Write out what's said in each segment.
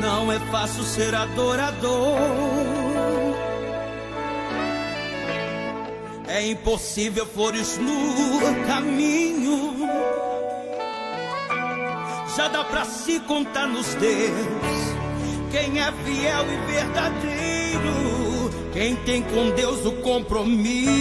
Não é fácil ser adorador. É impossível flores no caminho. Já dá pra se contar nos dedos quem é fiel e verdadeiro. Quem tem com Deus o compromisso.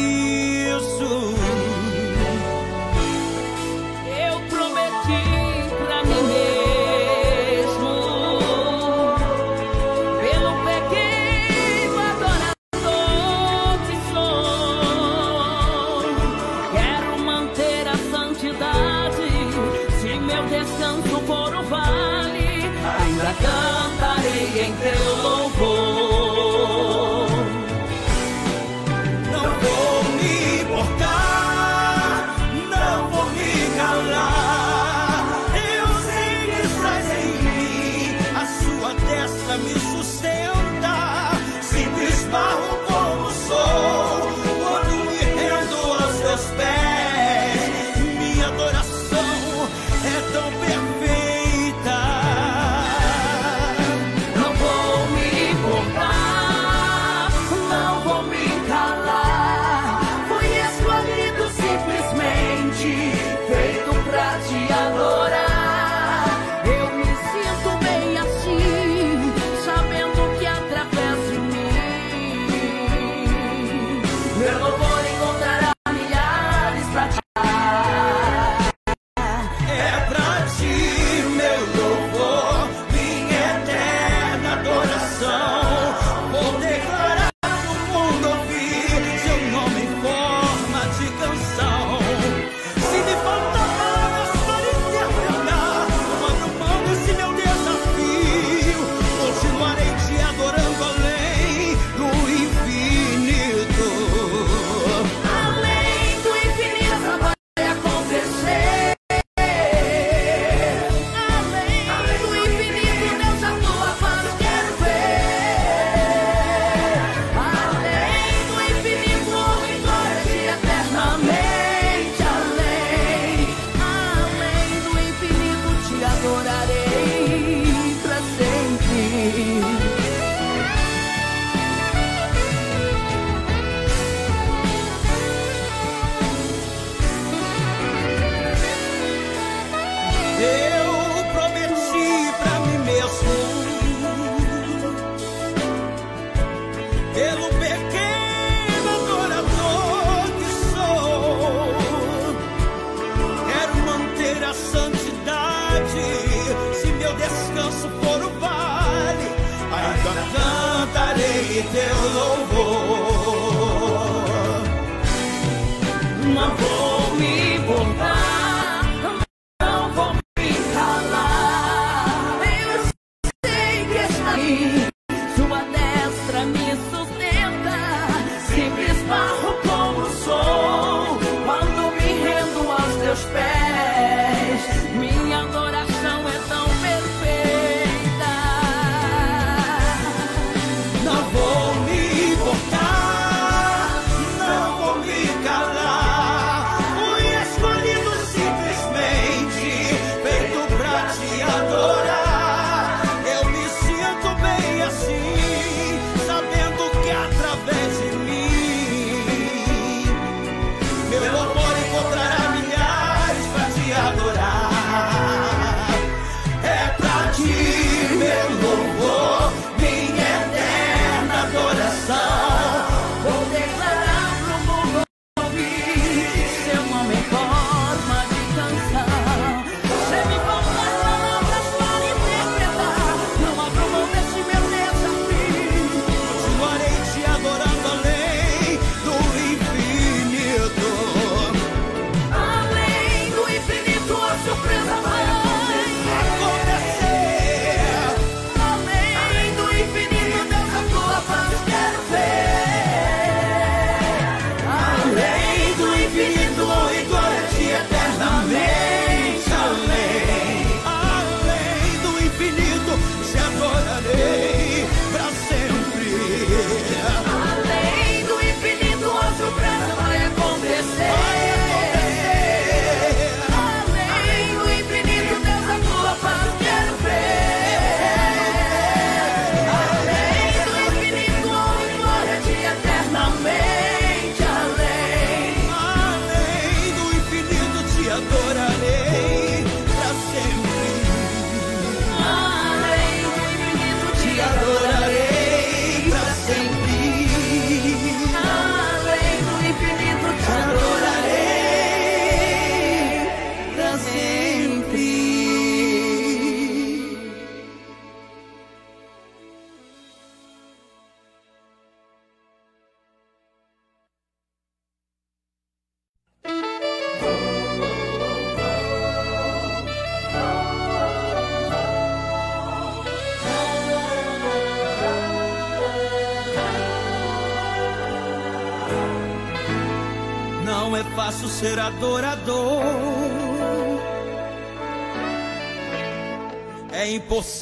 they over.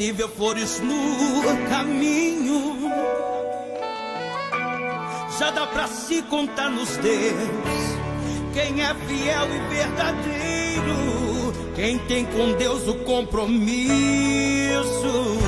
possível flores no caminho. Já dá pra se contar nos dedos quem é fiel e verdadeiro, quem tem com Deus o compromisso.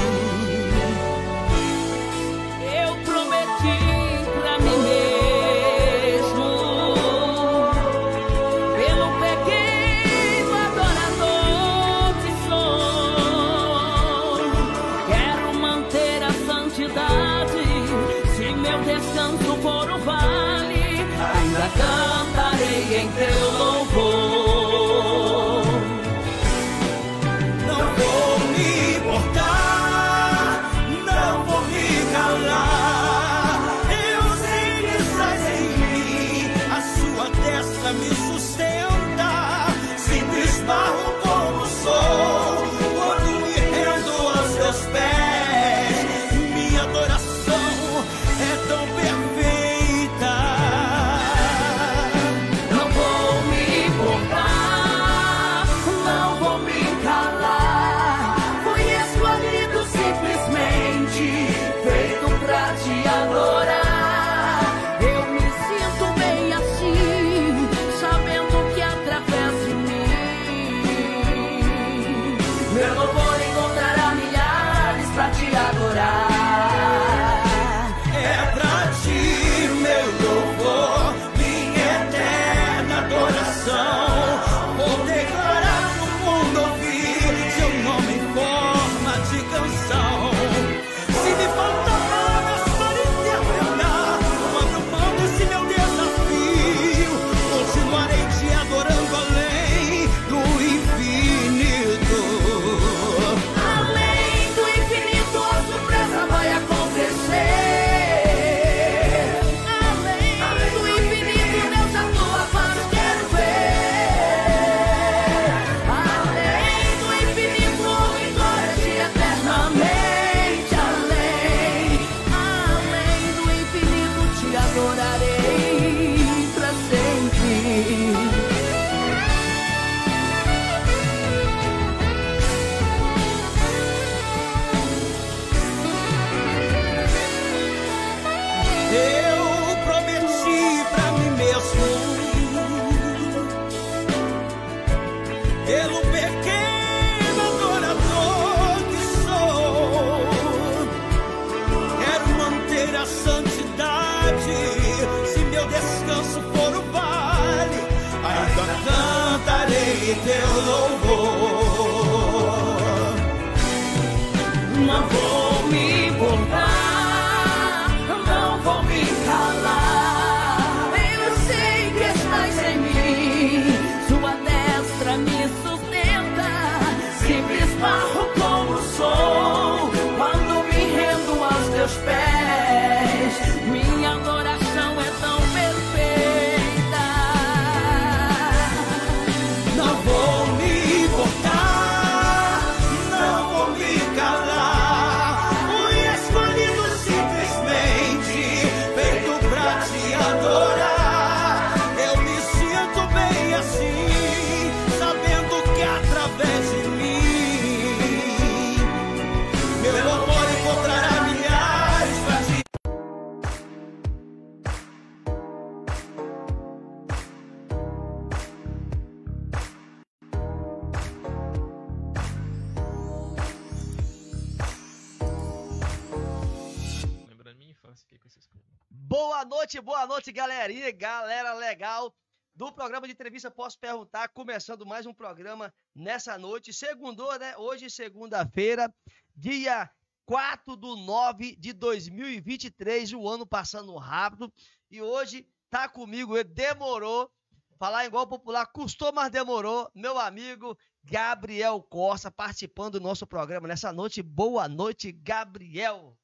Ferro tá começando mais um programa nessa noite. Segundou, né? Hoje, segunda-feira, dia 4 do 9 de 2023, o ano passando rápido. E hoje tá comigo, ele demorou. Falar igual popular, custou, mas demorou. Meu amigo Gabriel Costa participando do nosso programa nessa noite. Boa noite, Gabriel.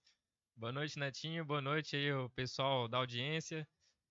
Boa noite, Netinho. Boa noite aí, o pessoal da audiência.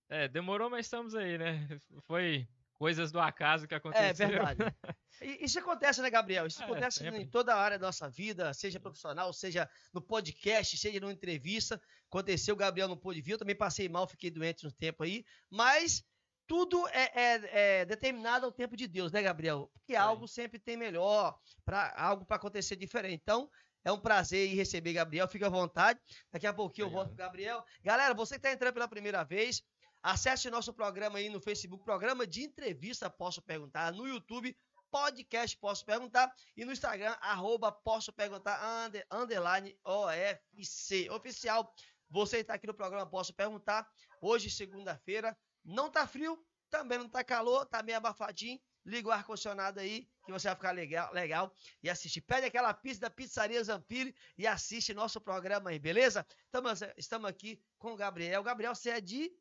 É, demorou, mas estamos aí, né? Foi Coisas do acaso que aconteceram. É verdade. Isso acontece, né, Gabriel? Isso é, acontece sempre. em toda a área da nossa vida, seja profissional, seja no podcast, seja numa entrevista. Aconteceu, o Gabriel não pôde vir, eu também passei mal, fiquei doente um tempo aí, mas tudo é, é, é, determinado ao tempo de Deus, né, Gabriel? Porque é. algo sempre tem melhor, para algo para acontecer diferente. Então, é um prazer receber Gabriel, fica à vontade. Daqui a pouquinho eu volto com o Gabriel. Galera, você que está entrando pela primeira vez, Acesse nosso programa aí no Facebook, programa de entrevista Posso Perguntar, no YouTube, podcast Posso Perguntar e no Instagram, arroba Posso Perguntar, under, underline OFC. Oficial, você está aqui no programa Posso Perguntar, hoje segunda-feira, não tá frio, também não tá calor, tá meio abafadinho, liga o ar-condicionado aí, que você vai ficar legal, legal e assiste. Pede aquela pizza da Pizzaria Zampire e assiste nosso programa aí, beleza? Estamos, estamos aqui com o Gabriel. Gabriel, você é de...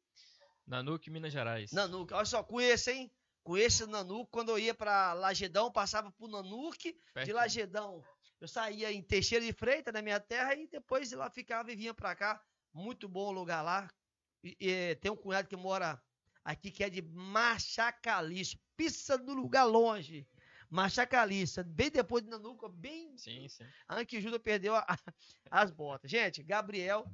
Nanuque, Minas Gerais. Nanuque. Olha só, conheço, hein? Conheço o Nanuque. Quando eu ia para Lagedão, passava por Nanuque, de Lagedão. Eu saía em Teixeira de Freitas, na minha terra, e depois lá ficava e vinha para cá. Muito bom lugar lá. E, e, tem um cunhado que mora aqui, que é de Machacaliço. Pisa do lugar longe. Machacaliça, bem depois de Nanuca, bem. Sim, sim. A Anquijuda perdeu a, a, as botas. Gente, Gabriel,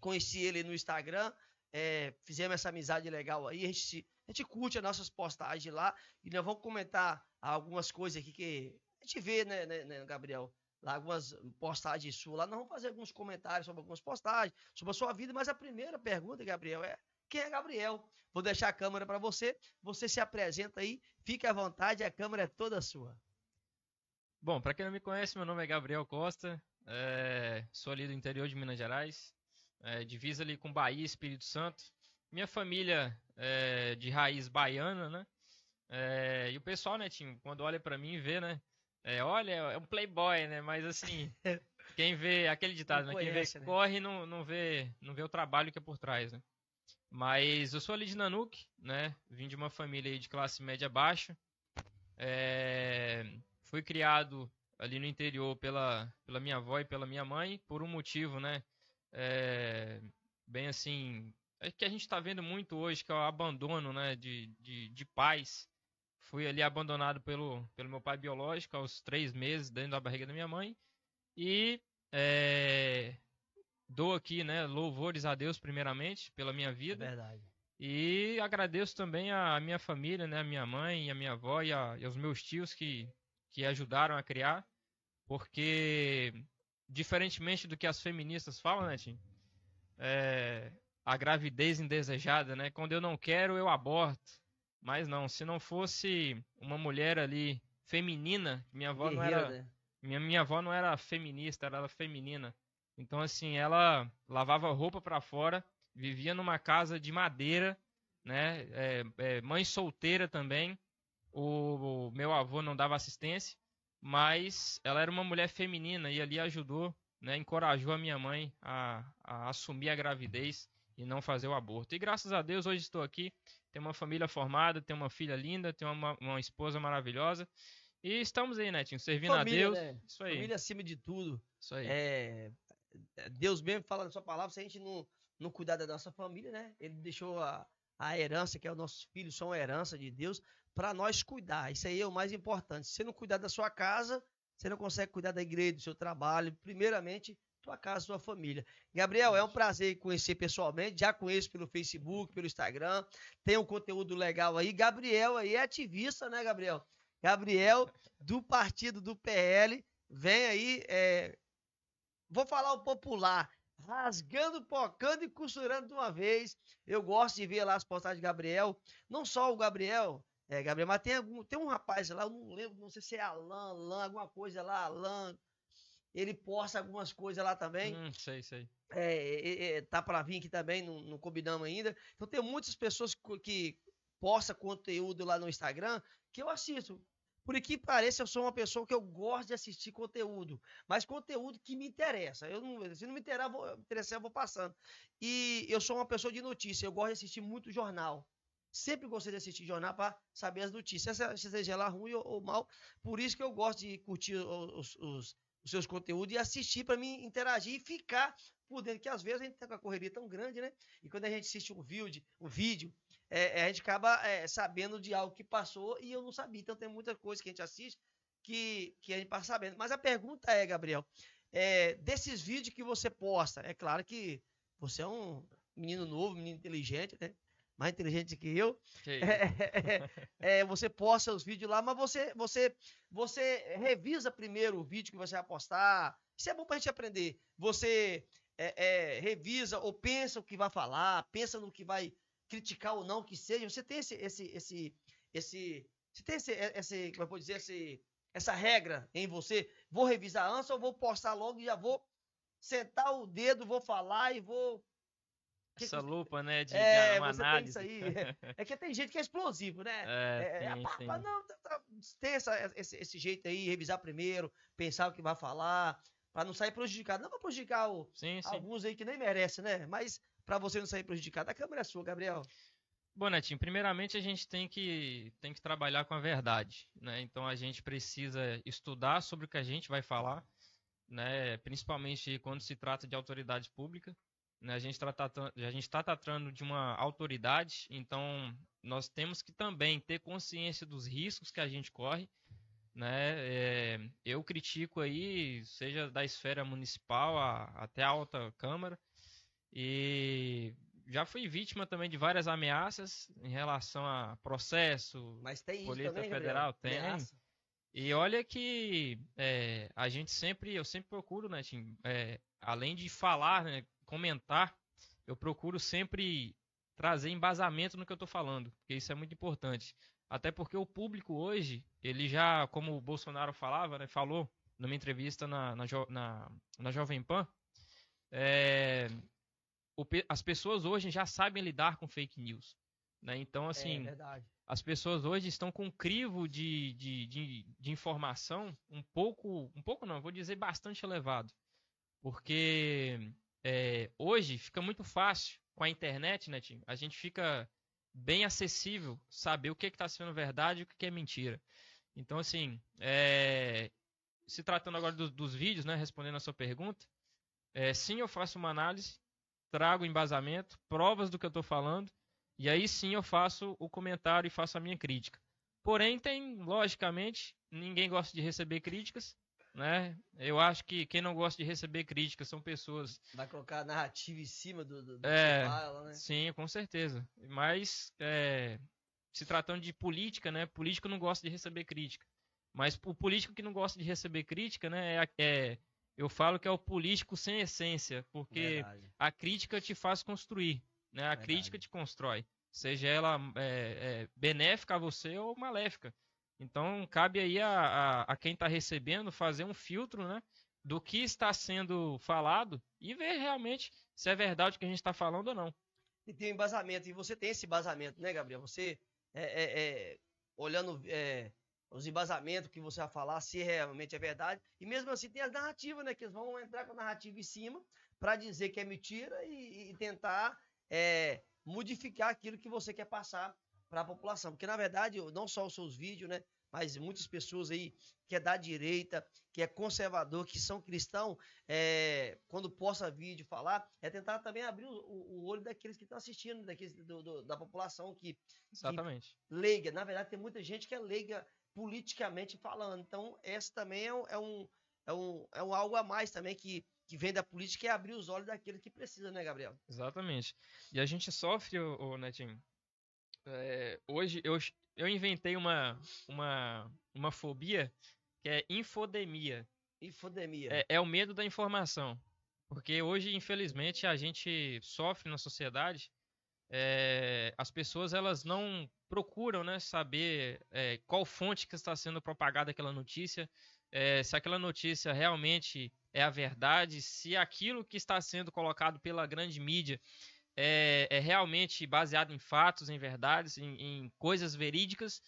conheci ele no Instagram, é, fizemos essa amizade legal aí. A gente, a gente curte as nossas postagens lá e nós vamos comentar algumas coisas aqui que a gente vê, né, né, né Gabriel? Lá algumas postagens suas lá. Nós vamos fazer alguns comentários sobre algumas postagens, sobre a sua vida. Mas a primeira pergunta, Gabriel, é quem é Gabriel? Vou deixar a câmera para você. Você se apresenta aí, fique à vontade, a câmera é toda sua. Bom, para quem não me conhece, meu nome é Gabriel Costa, é, sou ali do interior de Minas Gerais, é, divisa ali com Bahia, Espírito Santo. Minha família é, de raiz baiana, né? É, e o pessoal, né, Tim, quando olha para mim e vê, né? É, olha, é um playboy, né? Mas assim, quem vê aquele ditado, né? Quem vê né? corre não, não vê não vê o trabalho que é por trás, né? Mas eu sou ali de Nanuque, né? Vim de uma família de classe média baixa. É, fui criado ali no interior pela, pela minha avó e pela minha mãe por um motivo, né? é, bem assim, é que a gente está vendo muito hoje, que é o abandono né, de, de, de pais. Fui ali abandonado pelo, pelo meu pai biológico aos três meses, dentro da barriga da minha mãe. E é, dou aqui né, louvores a Deus, primeiramente, pela minha é vida. É verdade. E agradeço também a minha família, né, a minha mãe, a minha avó e, a, e aos meus tios que, que ajudaram a criar, porque diferentemente do que as feministas falam, né, Tim? É, a gravidez indesejada, né? Quando eu não quero, eu aborto. Mas não, se não fosse uma mulher ali feminina, minha avó não era. Minha, minha avó não era feminista, era feminina. Então, assim, ela lavava roupa para fora, vivia numa casa de madeira, né? É, é, mãe solteira também. O, o meu avô não dava assistência mas ela era uma mulher feminina e ali ajudou, né, encorajou a minha mãe a, a assumir a gravidez e não fazer o aborto. E graças a Deus hoje estou aqui, tenho uma família formada, tenho uma filha linda, tenho uma, uma esposa maravilhosa. E estamos aí, Netinho, né, servindo família, a né? Deus. Né? Isso aí. Família acima de tudo. Isso aí. É, Deus mesmo fala na sua palavra, se a gente não, não cuidar da nossa família, né? Ele deixou a, a herança, que é os nossos filhos, são herança de Deus para nós cuidar. Isso aí é o mais importante. Se você não cuidar da sua casa, você não consegue cuidar da igreja, do seu trabalho, primeiramente, sua casa, sua família. Gabriel, é um prazer conhecer pessoalmente, já conheço pelo Facebook, pelo Instagram, tem um conteúdo legal aí. Gabriel aí é ativista, né, Gabriel? Gabriel, do partido do PL, vem aí, é... vou falar o popular, rasgando, pocando e costurando de uma vez. Eu gosto de ver lá as postagens de Gabriel, não só o Gabriel, é, Gabriel, mas tem, algum, tem um rapaz lá, eu não lembro, não sei se é Alan, Alan, alguma coisa lá, Alan. Ele posta algumas coisas lá também. Hum, sei, sei. É, é, é, é tá para vir aqui também, não, não, combinamos ainda. Então tem muitas pessoas que, que conteúdo lá no Instagram que eu assisto. Por que pareça, eu sou uma pessoa que eu gosto de assistir conteúdo, mas conteúdo que me interessa. Eu não, se não me interessar, vou, interessar, eu vou passando. E eu sou uma pessoa de notícia, eu gosto de assistir muito jornal sempre gostei de assistir jornal para saber as notícias, se seja lá é ruim ou, ou, mal. Por isso que eu gosto de curtir os, os, os seus conteúdos e assistir para mim interagir e ficar por dentro, que às vezes a gente tá com a correria tão grande, né? E quando a gente assiste um vídeo, um vídeo é, é a gente acaba é, sabendo de algo que passou e eu não sabia. Então tem muita coisa que a gente assiste que, que a gente passa sabendo. Mas a pergunta é, Gabriel, é, desses vídeos que você posta, é claro que você é um menino novo, menino inteligente, né? mais inteligente que eu, é, é, é, você posta os vídeos lá, mas você, você, você revisa primeiro o vídeo que você vai postar. Isso é bom para a gente aprender. Você é, é, revisa ou pensa o que vai falar, pensa no que vai criticar ou não que seja. Você tem esse, esse, esse, esse, você tem esse, esse como eu vou dizer, esse, essa regra em você. Vou revisar antes ou vou postar logo e já vou sentar o dedo, vou falar e vou essa lupa, né? De, é, de uma você análise. Pensa aí. É que tem gente que é explosivo, né? É, é, tem, é, não, tá, tá, tem essa, esse, esse, jeito aí, revisar primeiro, pensar o que vai falar, para não sair prejudicado. Não para prejudicar o, sim, alguns aí que nem merece, né? Mas para você não sair prejudicado, a câmera é sua, Gabriel. Bom, Netinho, primeiramente a gente tem que, tem que trabalhar com a verdade, né? Então a gente precisa estudar sobre o que a gente vai falar, né? Principalmente quando se trata de autoridade pública. Né? A gente está tá tratando de uma autoridade, então nós temos que também ter consciência dos riscos que a gente corre. Né? É, eu critico aí, seja da esfera municipal a, até a alta câmara, e já fui vítima também de várias ameaças em relação a processo, Mas tem polícia também, federal, Gabriel? tem. Ameaça. E olha que é, a gente sempre, eu sempre procuro, né, Tim, é, além de falar, né, comentar, eu procuro sempre trazer embasamento no que eu estou falando, porque isso é muito importante. Até porque o público hoje, ele já, como o Bolsonaro falava, né, falou numa entrevista na, na, na, na Jovem Pan, é, o, as pessoas hoje já sabem lidar com fake news. Né? Então, é assim, é as pessoas hoje estão com um crivo de, de, de, de informação um pouco, um pouco não, vou dizer bastante elevado. Porque é, hoje fica muito fácil com a internet, né, Tim? A gente fica bem acessível saber o que é está sendo verdade e o que, que é mentira. Então, assim, é, se tratando agora do, dos vídeos, né, respondendo a sua pergunta, é, sim, eu faço uma análise, trago embasamento, provas do que eu estou falando, e aí sim eu faço o comentário e faço a minha crítica. Porém, tem, logicamente, ninguém gosta de receber críticas, né? Eu acho que quem não gosta de receber críticas são pessoas. Vai colocar a narrativa em cima do, do, do é, que fala, né? Sim, com certeza. Mas é, se tratando de política, né? Político não gosta de receber crítica. Mas o político que não gosta de receber crítica, né? É, é eu falo que é o político sem essência, porque Verdade. a crítica te faz construir, né? A Verdade. crítica te constrói, seja ela é, é benéfica a você ou maléfica. Então, cabe aí a, a, a quem está recebendo fazer um filtro né, do que está sendo falado e ver realmente se é verdade o que a gente está falando ou não. E tem embasamento, e você tem esse embasamento, né, Gabriel? Você, é, é, é, olhando é, os embasamentos que você vai falar, se realmente é verdade, e mesmo assim tem as narrativas, né, que eles vão entrar com a narrativa em cima para dizer que é mentira e, e tentar é, modificar aquilo que você quer passar para a população. Porque, na verdade, não só os seus vídeos, né? Mas muitas pessoas aí que é da direita, que é conservador, que são cristão, é, quando posta vídeo falar, é tentar também abrir o, o olho daqueles que estão tá assistindo, daqueles do, do, da população que, Exatamente. Que leiga. Na verdade, tem muita gente que é leiga politicamente falando. Então, esse também é um, é um, é um, é um algo a mais também que que vem da política é abrir os olhos daquele que precisa, né, Gabriel? Exatamente. E a gente sofre, o Netinho, é, hoje eu, eu inventei uma, uma, uma fobia que é infodemia. Infodemia. É, é o medo da informação. Porque hoje, infelizmente, a gente sofre na sociedade. É, as pessoas elas não procuram né, saber é, qual fonte que está sendo propagada aquela notícia, é, se aquela notícia realmente é a verdade, se aquilo que está sendo colocado pela grande mídia é, é realmente baseado em fatos, em verdades, em, em, coisas verídicas.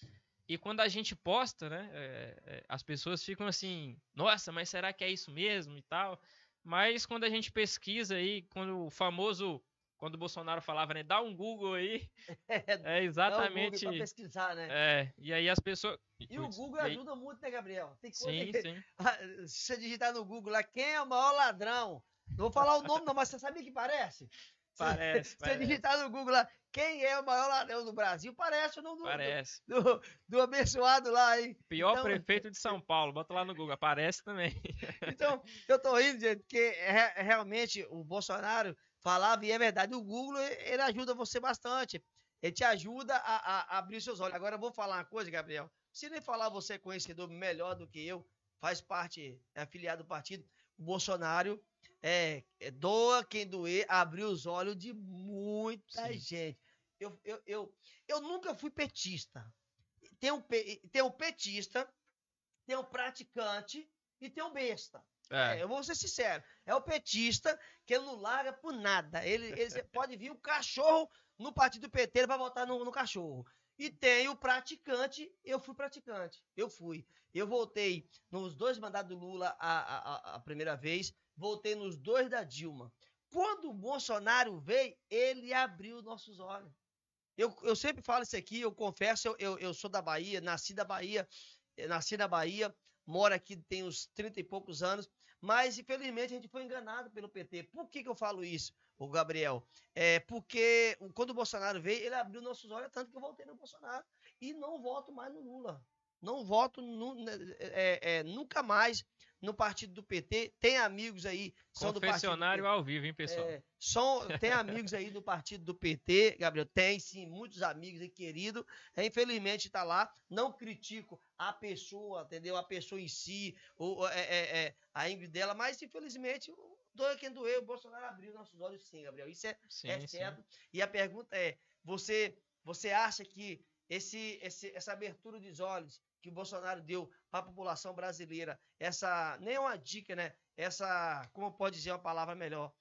E quando a gente posta, né, é, é, as pessoas ficam assim, nossa, mas será que é isso mesmo e tal? Mas quando a gente pesquisa aí, quando o famoso, quando o Bolsonaro falava, né, dá um Google aí, é, é exatamente. Dá um Google pra pesquisar, né? É, e aí as pessoas. E o Google aí... ajuda muito, né, Gabriel? Tem sim, que... sim. Se você digitar no Google lá, quem é o maior ladrão? Não vou falar o nome, não, mas você sabe o que parece? Parece. Se digitar no Google lá, quem é o maior ladrão do Brasil? Parece o nome do, parece. Do, do, do abençoado lá, hein? Pior então... prefeito de São Paulo, bota lá no Google, aparece também. Então, eu tô rindo, gente, porque é, é realmente o Bolsonaro falava e é verdade. O Google, ele ajuda você bastante. Ele te ajuda a, a abrir seus olhos. Agora eu vou falar uma coisa, Gabriel. Se nem falar você é conhecedor melhor do que eu, faz parte, é afiliado do partido, o Bolsonaro é, é, doa quem doer, abriu os olhos de muita Sim. gente. Eu, eu, eu, eu nunca fui petista. Tem um, tem um petista, tem um praticante e tem um besta. É. É, eu vou ser sincero. É o petista que ele não larga por nada. Ele, ele pode vir um cachorro no partido PT, para votar no, no cachorro. E tem o praticante, eu fui praticante, eu fui. Eu voltei nos dois mandados do Lula a, a, a primeira vez, votei nos dois da Dilma. Quando o Bolsonaro veio, ele abriu nossos olhos. Eu, eu sempre falo isso aqui, eu confesso, eu, eu, eu sou da Bahia, nasci da Bahia, eh, nasci na Bahia, moro aqui tem uns 30 e poucos anos, mas infelizmente a gente foi enganado pelo PT. Por que, que eu falo isso, o Gabriel? É porque quando o Bolsonaro veio, ele abriu nossos olhos, tanto que eu voltei no Bolsonaro e não voto mais no Lula não voto né, é, é, nunca mais no partido do PT. Tem amigos aí. São Confessionário do partido, ao vivo, hein, pessoal? É, são, tem amigos aí do partido do PT, Gabriel. Tem sim, muitos amigos e querido. É, infelizmente está lá. Não critico a pessoa, entendeu? A pessoa em si, ou, é, é, é, a ingrid dela, mas infelizmente. Doa é quem doeu, o Bolsonaro abriu nossos olhos sim, Gabriel. Isso é, sim, é certo. E a pergunta é: você, você acha que esse, esse, essa abertura dos olhos que o Bolsonaro deu para a população brasileira, essa, nem é uma dica, né? Essa, como pode dizer uma palavra melhor?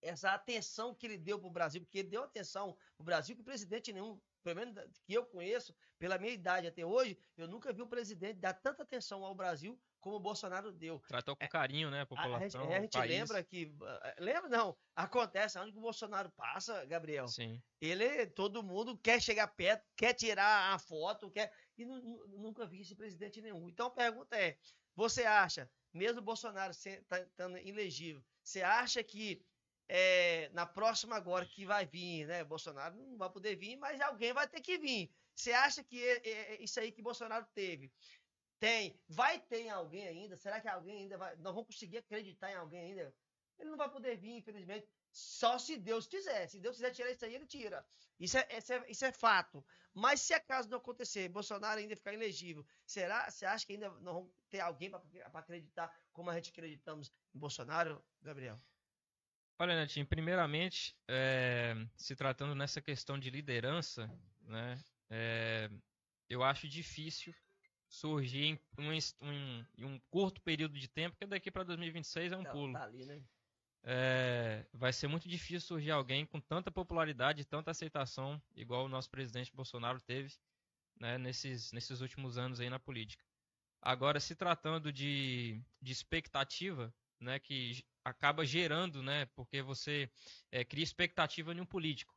Essa atenção que ele deu para o Brasil, porque ele deu atenção para o Brasil que o presidente nenhum, pelo menos que eu conheço, pela minha idade até hoje, eu nunca vi um presidente dar tanta atenção ao Brasil como o Bolsonaro deu. Tratou com é, carinho, né, a população. A, a, a gente país. lembra que. Eh, lembra, não. Acontece, onde o Bolsonaro passa, Gabriel. Sim. Ele, todo mundo quer chegar perto, quer tirar a foto, quer. E nunca vi esse presidente nenhum. Então a pergunta é: você acha, mesmo o Bolsonaro estando tá, ilegível, você acha que é, na próxima agora que vai vir, né? Bolsonaro não vai poder vir, mas alguém vai ter que vir. Você acha que é, é, isso aí que Bolsonaro teve tem. Vai ter alguém ainda? Será que alguém ainda vai. Nós vamos conseguir acreditar em alguém ainda? Ele não vai poder vir, infelizmente. Só se Deus quiser. Se Deus quiser tirar isso aí, ele tira. Isso é, isso é, isso é fato. Mas se acaso não acontecer, Bolsonaro ainda ficar elegível, será? Você acha que ainda não vamos ter alguém para acreditar como a gente acreditamos em Bolsonaro, Gabriel? Olha, Netinho, primeiramente, é, se tratando nessa questão de liderança, né, é, eu acho difícil surgir em um, um, em um curto período de tempo, que daqui para 2026 é um pulo. Tá ali, né? É, vai ser muito difícil surgir alguém com tanta popularidade, tanta aceitação, igual o nosso presidente Bolsonaro teve né, nesses, nesses últimos anos aí na política. Agora, se tratando de, de expectativa, né, que acaba gerando, né, porque você é, cria expectativa em um político.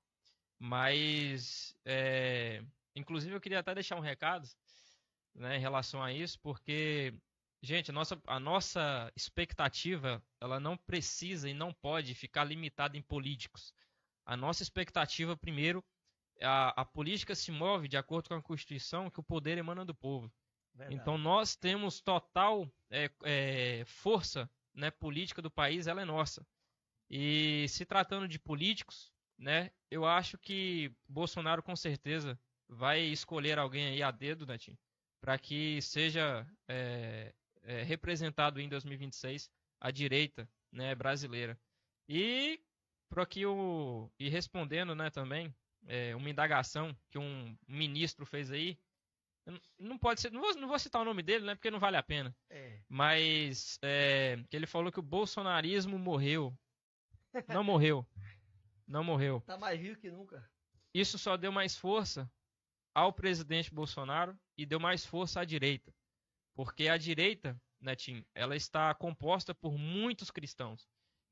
Mas, é, inclusive, eu queria até deixar um recado né, em relação a isso, porque, gente, a nossa, a nossa expectativa ela não precisa e não pode ficar limitada em políticos. A nossa expectativa, primeiro, a, a política se move de acordo com a Constituição, que o poder emana do povo. Verdade. Então, nós temos total é, é, força né, política do país, ela é nossa. E se tratando de políticos, né, eu acho que Bolsonaro com certeza vai escolher alguém aí a dedo, Netinho, né, para que seja é, é, representado em 2026 a direita né, brasileira. E para que o e respondendo, né, também é, uma indagação que um ministro fez aí, não pode ser, não vou, não vou citar o nome dele, né, porque não vale a pena. É. Mas é, que ele falou que o bolsonarismo morreu, não morreu, não morreu. Tá mais vivo que nunca. Isso só deu mais força ao presidente Bolsonaro e deu mais força à direita. Porque a direita, Netinho, né, ela está composta por muitos cristãos.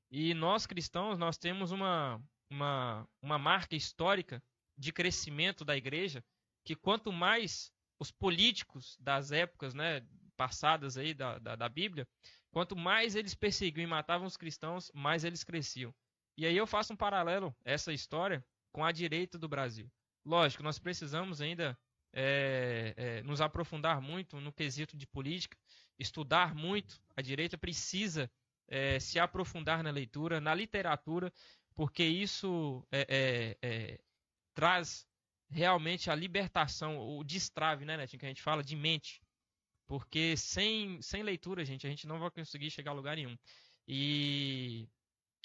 E nós cristãos, nós temos uma, uma, uma marca histórica de crescimento da igreja, que quanto mais os políticos das épocas né, passadas aí da, da, da Bíblia, quanto mais eles perseguiam e matavam os cristãos, mais eles cresciam. E aí eu faço um paralelo, essa história, com a direita do Brasil. Lógico, nós precisamos ainda é, é, nos aprofundar muito no quesito de política, estudar muito. A direita precisa é, se aprofundar na leitura, na literatura, porque isso é, é, é, traz realmente a libertação, o destrave, né, Netinho, que a gente fala, de mente. Porque sem, sem leitura, gente, a gente não vai conseguir chegar a lugar nenhum. E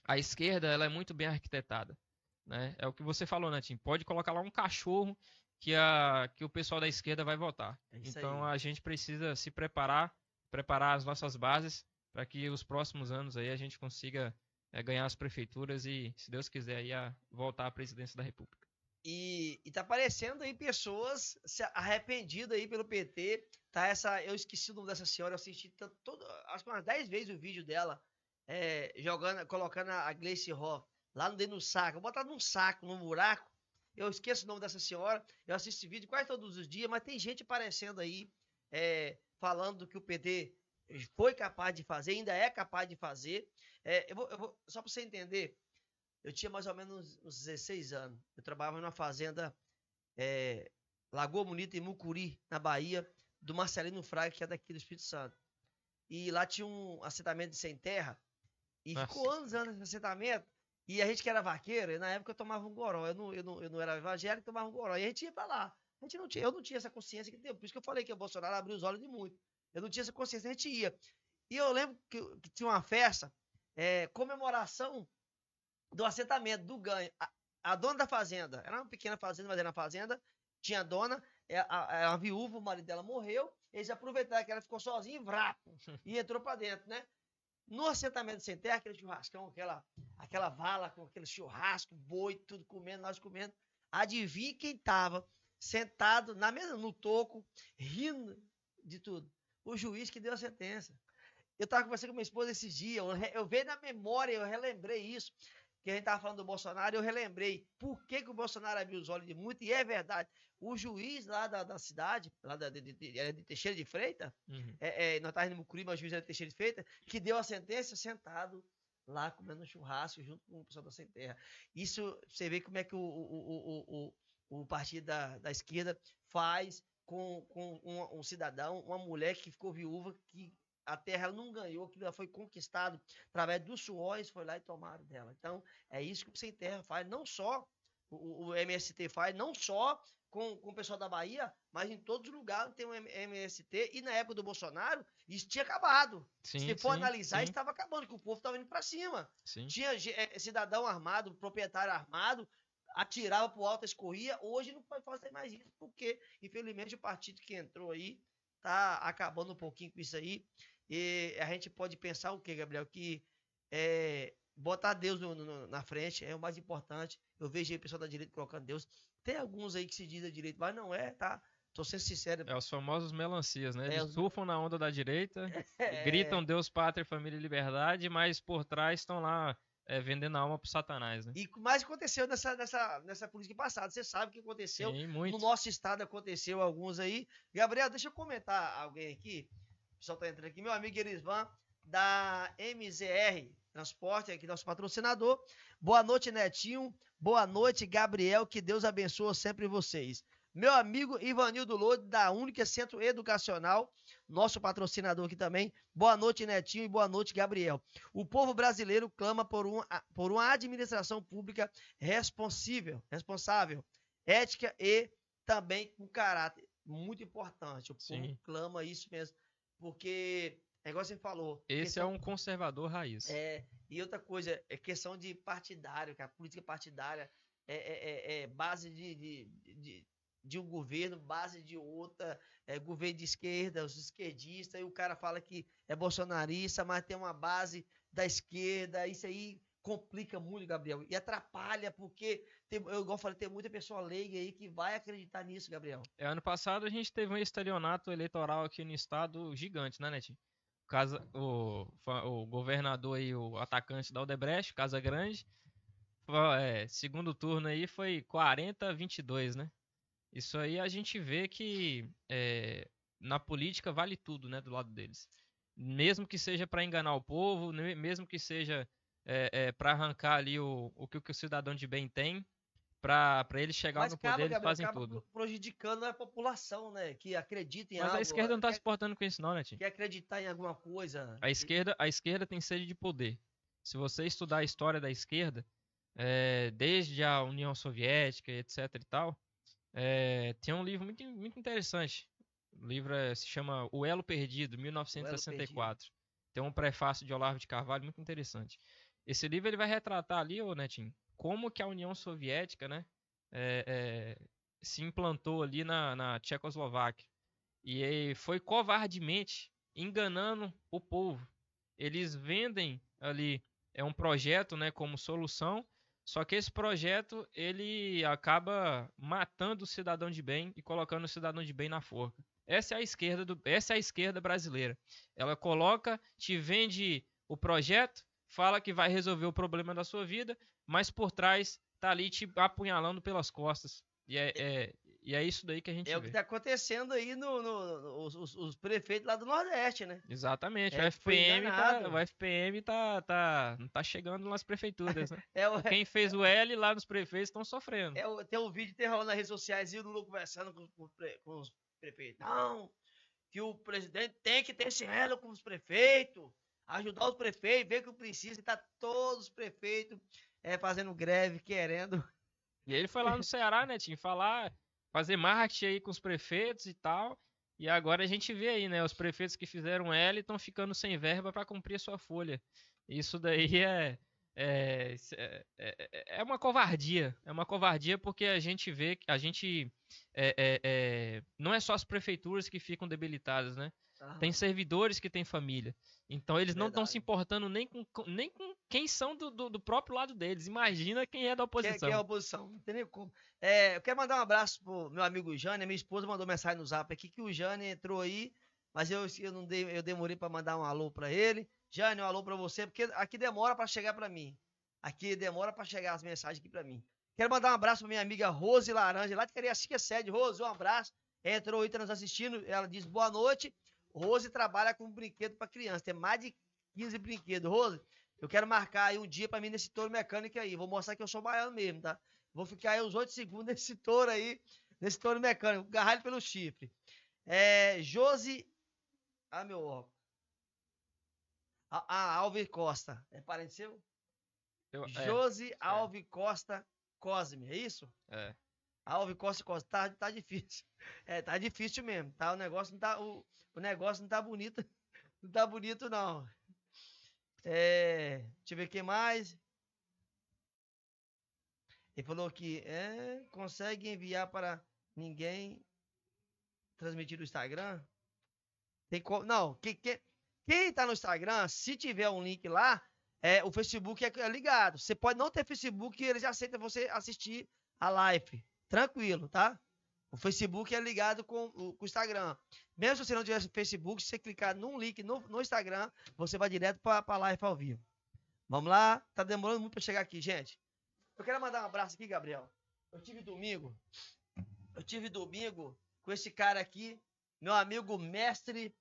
a esquerda, ela é muito bem arquitetada. Né? É o que você falou, né, Tim? Pode colocar lá um cachorro que, a, que o pessoal da esquerda vai votar. É então aí. a gente precisa se preparar, preparar as nossas bases para que os próximos anos aí a gente consiga é, ganhar as prefeituras e, se Deus quiser, aí, a, voltar à presidência da República. E, e tá aparecendo aí pessoas arrependidas aí pelo PT. Tá essa, eu esqueci o nome dessa senhora, eu assisti todo, acho que umas 10 vezes o vídeo dela é, jogando, colocando a Gleice Hoff lá no dentro do saco, vou botar num saco, num buraco. Eu esqueço o nome dessa senhora, eu assisto vídeo quase todos os dias, mas tem gente aparecendo aí é, falando que o PT foi capaz de fazer, ainda é capaz de fazer. É, eu vou, eu vou, só para você entender, eu tinha mais ou menos uns 16 anos. Eu trabalhava numa fazenda é, Lagoa Bonita, em Mucuri, na Bahia, do Marcelino Fraga, que é daqui do Espírito Santo. E lá tinha um assentamento de sem terra. E Nossa. ficou anos, anos nesse assentamento. E a gente que era vaqueiro, na época eu tomava um goró. Eu não, eu não, eu não era evangélico, tomava um goró. E a gente ia pra lá. A gente não tinha, eu não tinha essa consciência que deu. Por isso que eu falei que o Bolsonaro abriu os olhos de muito. Eu não tinha essa consciência, a gente ia. E eu lembro que, que tinha uma festa, é, comemoração do assentamento, do ganho. A, a, dona da fazenda, era uma pequena fazenda, mas era uma fazenda, tinha a dona, era é, uma viúva, o marido dela morreu. Eles aproveitaram que ela ficou sozinha e vrá, e entrou para dentro, né? No assentamento sem terra, aquele churrascão, aquela, aquela vala com aquele churrasco, boi, tudo comendo, nós comendo. Adivinha quem estava sentado na mesa, no toco, rindo de tudo? O juiz que deu a sentença. Eu estava conversando com minha esposa esses dias, eu, eu veio na memória, eu relembrei isso que a gente estava falando do Bolsonaro, eu relembrei por que, que o Bolsonaro abriu os olhos de muito, e é verdade. O juiz lá da, da cidade, lá da, de, de, de Teixeira de Freitas, uhum. é, é, nós estávamos no Mucuri, mas o juiz era de Teixeira de Freitas, que deu a sentença sentado lá comendo um churrasco junto com o pessoal da Sem Terra. Isso você vê como é que o, o, o, o partido da, da esquerda faz com, com um, um, cidadão, uma mulher que ficou viúva, que a terra ela não ganhou, que ela foi conquistado através dos suores, foi lá e tomaram dela. Então, é isso que o Sem Terra faz, não só o, o MST faz, não só com, com o pessoal da Bahia, mas em todos os lugares tem um MST, e na época do Bolsonaro, isso tinha acabado. Sim, Se for sim, analisar, sim. estava acabando, que o povo estava indo para cima. Tinha é, cidadão armado, proprietário armado, atirava o alto, escorria. Hoje não pode fazer mais isso, porque, infelizmente, o partido que entrou aí tá acabando um pouquinho com isso aí. E a gente pode pensar o que, Gabriel? Que é, botar Deus no, no, na frente é o mais importante. Eu vejo aí o pessoal da direita colocando Deus. Tem alguns aí que se diz da direita, mas não é, tá? Tô sendo sincero. É os famosos melancias, né? Eles é, surfam os... na onda da direita, é... gritam Deus, pátria, família e liberdade, mas por trás estão lá é, vendendo a alma pro Satanás, né? E mais aconteceu nessa, nessa, nessa política passada. Você sabe o que aconteceu. Sim, no nosso estado aconteceu alguns aí. Gabriel, deixa eu comentar alguém aqui pessoal tá entrando aqui. Meu amigo Erisvan, da MZR Transporte, aqui nosso patrocinador. Boa noite, Netinho. Boa noite, Gabriel. Que Deus abençoe sempre vocês. Meu amigo Ivanildo Lodi, da Única Centro Educacional, nosso patrocinador aqui também. Boa noite, Netinho, e boa noite, Gabriel. O povo brasileiro clama por, uma por uma administração pública responsível, responsável, ética e também com caráter. Muito importante. O povo Sim. clama isso mesmo porque é igual você falou. Esse é questão, é um conservador raiz. É, e outra coisa, é questão de partidário, que a política partidária é, é, é, é base de, de, de, de, um governo, base de outra, é, governo de esquerda, os esquerdistas, e o cara fala que é bolsonarista, mas tem uma base da esquerda, isso aí complica muito, Gabriel, e atrapalha, porque tem, eu, igual eu falei, tem muita pessoa leiga aí que vai acreditar nisso, Gabriel. É, ano passado a gente teve um estelionato eleitoral aqui no estado gigante, né, Netinho? Casa, o, o governador e o atacante da Aldebrecht, Casa Grande, é, segundo turno aí foi 40 22, né? Isso aí a gente vê que é, na política vale tudo, né, do lado deles. Mesmo que seja para enganar o povo, mesmo que seja é, eh, é, eh, para arrancar ali o, o que, o que o cidadão de bem tem, para ele chegar Mas no poder, eles fazem tudo. prejudicando a população, né? Que acredita em Mas algo, a esquerda não tá quer, se portando com isso não, né, Tim? Quer acreditar em alguma coisa. A esquerda, a esquerda tem sede de poder. Se você estudar a história da esquerda, é, desde a União Soviética, etc e tal, é, tem um livro muito, muito interessante. O livro é, se chama O Elo Perdido, 1964. Elo Perdido. Tem um prefácio de Olavo de Carvalho muito interessante. Esse livro ele vai retratar ali, ô Netinho, como que a União Soviética, né, é, é, se implantou ali na, na Tchecoslováquia e foi covardemente enganando o povo. Eles vendem ali é um projeto, né, como solução, só que esse projeto ele acaba matando o cidadão de bem e colocando o cidadão de bem na forca. Essa é a esquerda do, essa é a esquerda brasileira. Ela coloca, te vende o projeto, fala que vai resolver o problema da sua vida, mas por trás tá ali te apunhalando pelas costas. E é, é, e é isso daí que a gente É vê. o que tá acontecendo aí no, no, no os, os, prefeitos lá do Nordeste, né? Exatamente. É, o FPM, tá, o FPM tá, tá, tá chegando nas prefeituras, né? é Quem fez o L lá nos prefeitos estão sofrendo. É o, tem um vídeo que nas redes sociais e o Lula conversando com, com, com os prefeitos. Não, que o presidente tem que ter esse elo com os prefeitos ajudar os prefeitos, ver que precisa, e tá todos os prefeitos é, fazendo greve, querendo. E ele foi lá no Ceará, né, Tim, falar, fazer marketing aí com os prefeitos e tal. E agora a gente vê aí, né, os prefeitos que fizeram L estão ficando sem verba para cumprir sua folha. Isso daí é, é, é, é, uma covardia. É uma covardia porque a gente vê que a gente. É, é, não é só as prefeituras que ficam debilitadas, né? Tem servidores que têm família. Então eles não estão se importando nem com, nem com quem são do, do, do, próprio lado deles. Imagina quem é da oposição. Quem, é, quem é a oposição, não tem nem como. É, eu quero mandar um abraço pro meu amigo Jane. Minha esposa mandou mensagem no zap aqui que o Jane entrou aí, mas eu, eu, não dei, eu demorei para mandar um alô para ele. Jane, um alô para você, porque aqui demora para chegar para mim. Aqui demora para chegar as mensagens aqui para mim. Quero mandar um abraço para minha amiga Rose Laranja, lá de Cariacica Sede. Rose, um abraço. Entrou aí, tá nos assistindo. Ela diz boa noite. Rose trabalha com brinquedo para criança, tem mais de 15 brinquedos. Rose, eu quero marcar aí um dia para mim nesse touro mecânico aí. Vou mostrar que eu sou baiano mesmo, tá? Vou ficar aí uns 8 segundos nesse touro aí, nesse touro mecânico, agarrar ele pelo chifre. É, Josi. Ah, meu óculos. Ah, ah, Alves Costa. É parente seu? Eu, é. Josi é, Alves é. Costa Cosme, é isso? É. Alves Costa Cosme. Tá, tá difícil. É, tá difícil mesmo, tá? O negócio não tá. O, o negócio não tá bonito. Não tá bonito, não. É, deixa eu ver quem mais. Ele falou que é, consegue enviar para ninguém transmitir no Instagram. Tem como. Não, que, que, quem tá no Instagram, se tiver um link lá, é, o Facebook é, é, ligado. Você pode não ter Facebook e ele já aceita você assistir a live. Tranquilo, tá? O Facebook é ligado com, com o Instagram. Mesmo se você não tivesse Facebook, se você clicar num link no, no Instagram, você vai direto para a live ao vivo. Vamos lá? Tá demorando muito para chegar aqui, gente. Eu quero mandar um abraço aqui, Gabriel. Eu tive domingo. Eu tive domingo com esse cara aqui, meu amigo mestre,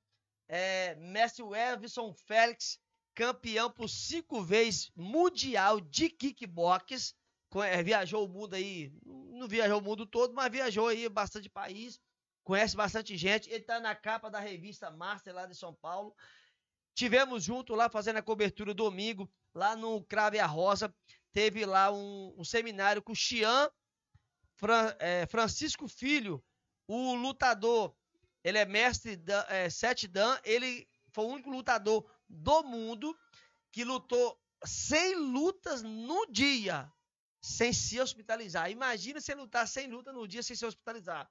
é, mestre Everson Félix, campeão por cinco vezes mundial de kickboxes. Eh, viajou o mundo aí, não viajou o mundo todo, mas viajou aí bastante país, conhece bastante gente. Ele está na capa da revista Master lá de São Paulo. Tivemos junto lá fazendo a cobertura domingo, lá no Crave a Rosa. Teve lá um, um seminário com o Xian Fran, é, Francisco Filho, o lutador. Ele é mestre da, é, Sete Dan. Ele foi o único lutador do mundo que lutou 100 lutas no dia sem se hospitalizar. Imagina você lutar sem luta no dia sem se hospitalizar.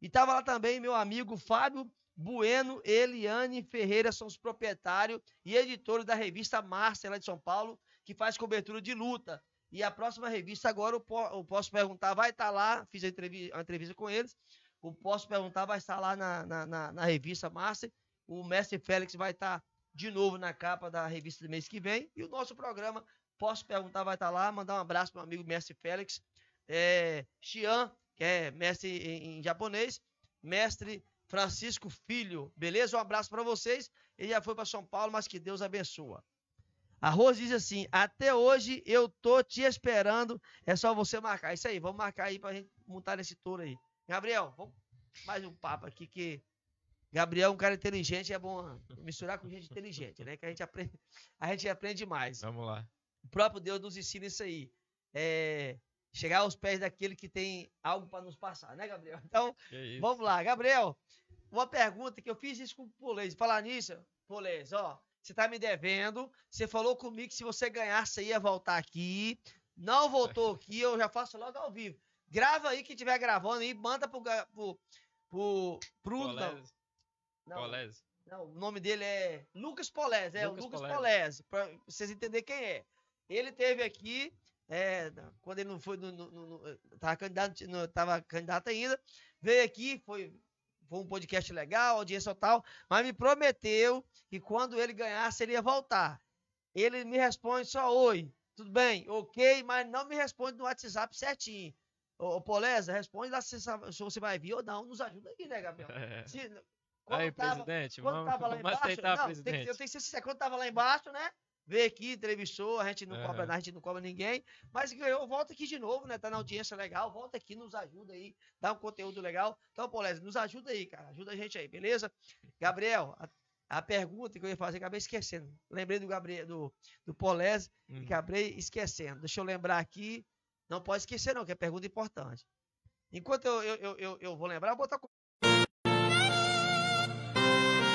E estava lá também meu amigo Fábio Bueno, Eliane Ferreira são os proprietários e editores da revista Márcia lá de São Paulo, que faz cobertura de luta. E a próxima revista agora eu posso perguntar, vai estar tá lá, fiz a entrevista, a entrevista com eles. O Posso Perguntar vai estar lá na, na, na, na revista Márcia. O mestre Félix vai estar tá de novo na capa da revista do mês que vem. E o nosso programa Posso perguntar, vai estar tá lá. Mandar um abraço para o amigo mestre Félix. É, Xian, que é mestre em, em japonês. Mestre Francisco Filho, beleza? Um abraço para vocês. Ele já foi para São Paulo, mas que Deus abençoa. A Rose diz assim: até hoje eu tô te esperando. É só você marcar. Isso aí, vamos marcar aí para gente montar nesse tour aí. Gabriel, vamos mais um papo aqui que Gabriel é um cara inteligente, é bom misturar com gente inteligente, né? Que a gente aprende, a gente aprende mais. Vamos lá. O próprio Deus nos ensina isso aí. É, chegar aos pés daquele que tem algo para nos passar, né, Gabriel? Então, vamos lá. Gabriel, uma pergunta que eu fiz isso com o Polês. Falar nisso, Polês, ó, você tá me devendo. Você falou comigo que se você ganhar, você ia voltar aqui. Não voltou aqui, eu já faço logo ao vivo. Grava aí que tiver gravando aí, manda pro. pro, pro, Polese. Não, não, o nome dele é Lucas Polese. É, Lucas o Lucas Polés, Polese pra vocês entenderem quem é. Ele teve aqui, é, quando ele não foi, no, estava candidato, não, tava candidato ainda, veio aqui, foi, foi um podcast legal, audiência tal, mas me prometeu que quando ele ganhasse ele ia voltar. Ele me responde só oi, tudo bem, ok, mas não me responde no WhatsApp certinho. Ô, ô Poleza, responde lá se, se, você vai vir ou não. Nos ajuda aqui, né, Gabriel? É. Se, quando aí, tava, presidente, quando vamos, tava lá embaixo, aceitar, não, presidente. Tem, eu tenho que ser sincero, quando tava lá embaixo, né? veio aqui, entrevistou, a gente não é. cobra, a gente não cobra ninguém, mas ganhou, volta aqui de novo, né? Tá na audiência legal, volta aqui, nos ajuda aí, dá um conteúdo legal. Então, Polésio, nos ajuda aí, cara, ajuda a gente aí, beleza? Gabriel, a, a pergunta que eu ia fazer, acabei esquecendo. Lembrei do Gabriel, do, do Polésio, hum. e acabei esquecendo. Deixa eu lembrar aqui, não pode esquecer não, que é pergunta importante. Enquanto eu, eu, eu, eu vou lembrar, eu vou botar...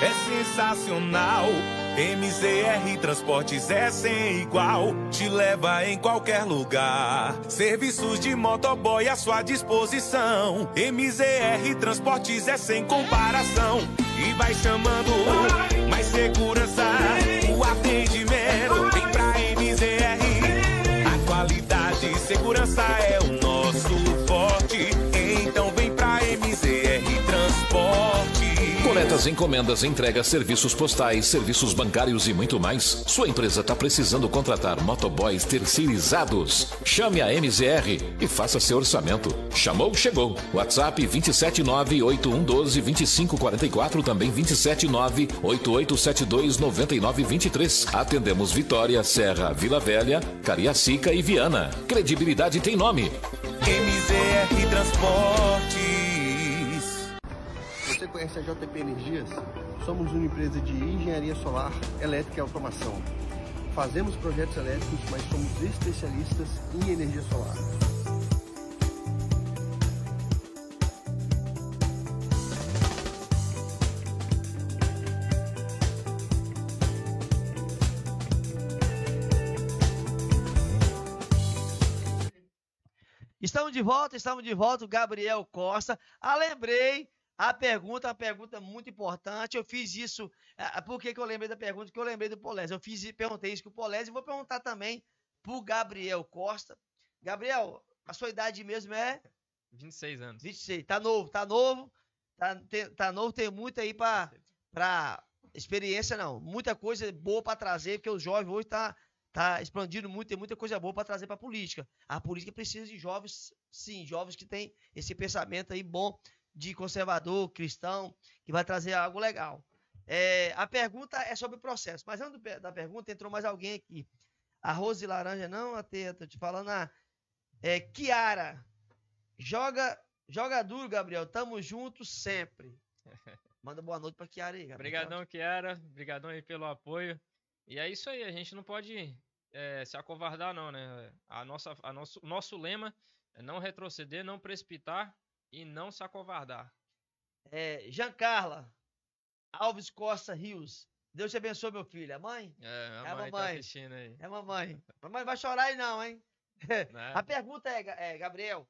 É sensacional MZR Transportes é sem igual, te leva em qualquer lugar. Serviços de motoboy à sua disposição. MZR Transportes é sem comparação. E vai chamando mais segurança, o atendimento. Vem pra MZR. A qualidade e segurança é o Ofertas, encomendas, entregas, serviços postais, serviços bancários e muito mais. Sua empresa está precisando contratar motoboys terceirizados? Chame a MZR e faça seu orçamento. Chamou, chegou. WhatsApp 27981122544, também 27988729923. Atendemos Vitória, Serra, Vila Velha, Cariacica e Viana. Credibilidade tem nome. MZR Transporte você conhece a JP Energias? Somos uma empresa de engenharia solar, elétrica e automação. Fazemos projetos elétricos, mas somos especialistas em energia solar. Estamos de volta, estamos de volta, o Gabriel Costa. Ah, lembrei a pergunta, é a pergunta muito importante. Eu fiz isso. É, é, por que, que eu lembrei da pergunta? Que eu lembrei do Polésio. Eu fiz, perguntei isso com o Polésio e vou perguntar também pro Gabriel Costa. Gabriel, a sua idade mesmo é? 26 anos. 26. Tá novo, tá novo. Tá, tem, tá novo, tem muito aí para experiência, não. Muita coisa boa para trazer, porque o jovem hoje está tá expandindo muito, tem muita coisa boa para trazer para a política. A política precisa de jovens, sim, jovens que têm esse pensamento aí bom de conservador, cristão, que vai trazer algo legal. É, a pergunta é sobre o processo, mas antes da pergunta entrou mais alguém aqui. Arroz e laranja, não, Atê, tô te falando. A, é, Kiara, joga, joga duro, Gabriel, tamo junto sempre. Manda boa noite para Kiara aí, Gabriel. Obrigadão, Kiara, obrigadão aí pelo apoio. E é isso aí, a gente não pode é, se acovardar, não, né? A nossa, a nosso, nosso lema é não retroceder, não precipitar e não se acovardar. É, Carla Alves Costa Rios. Deus te abençoe, meu filho. É mãe? É, minha é a tá mamãe. Tá assistindo aí. É a mamãe. mamãe vai chorar aí não, hein? Né? A pergunta é, é, Gabriel,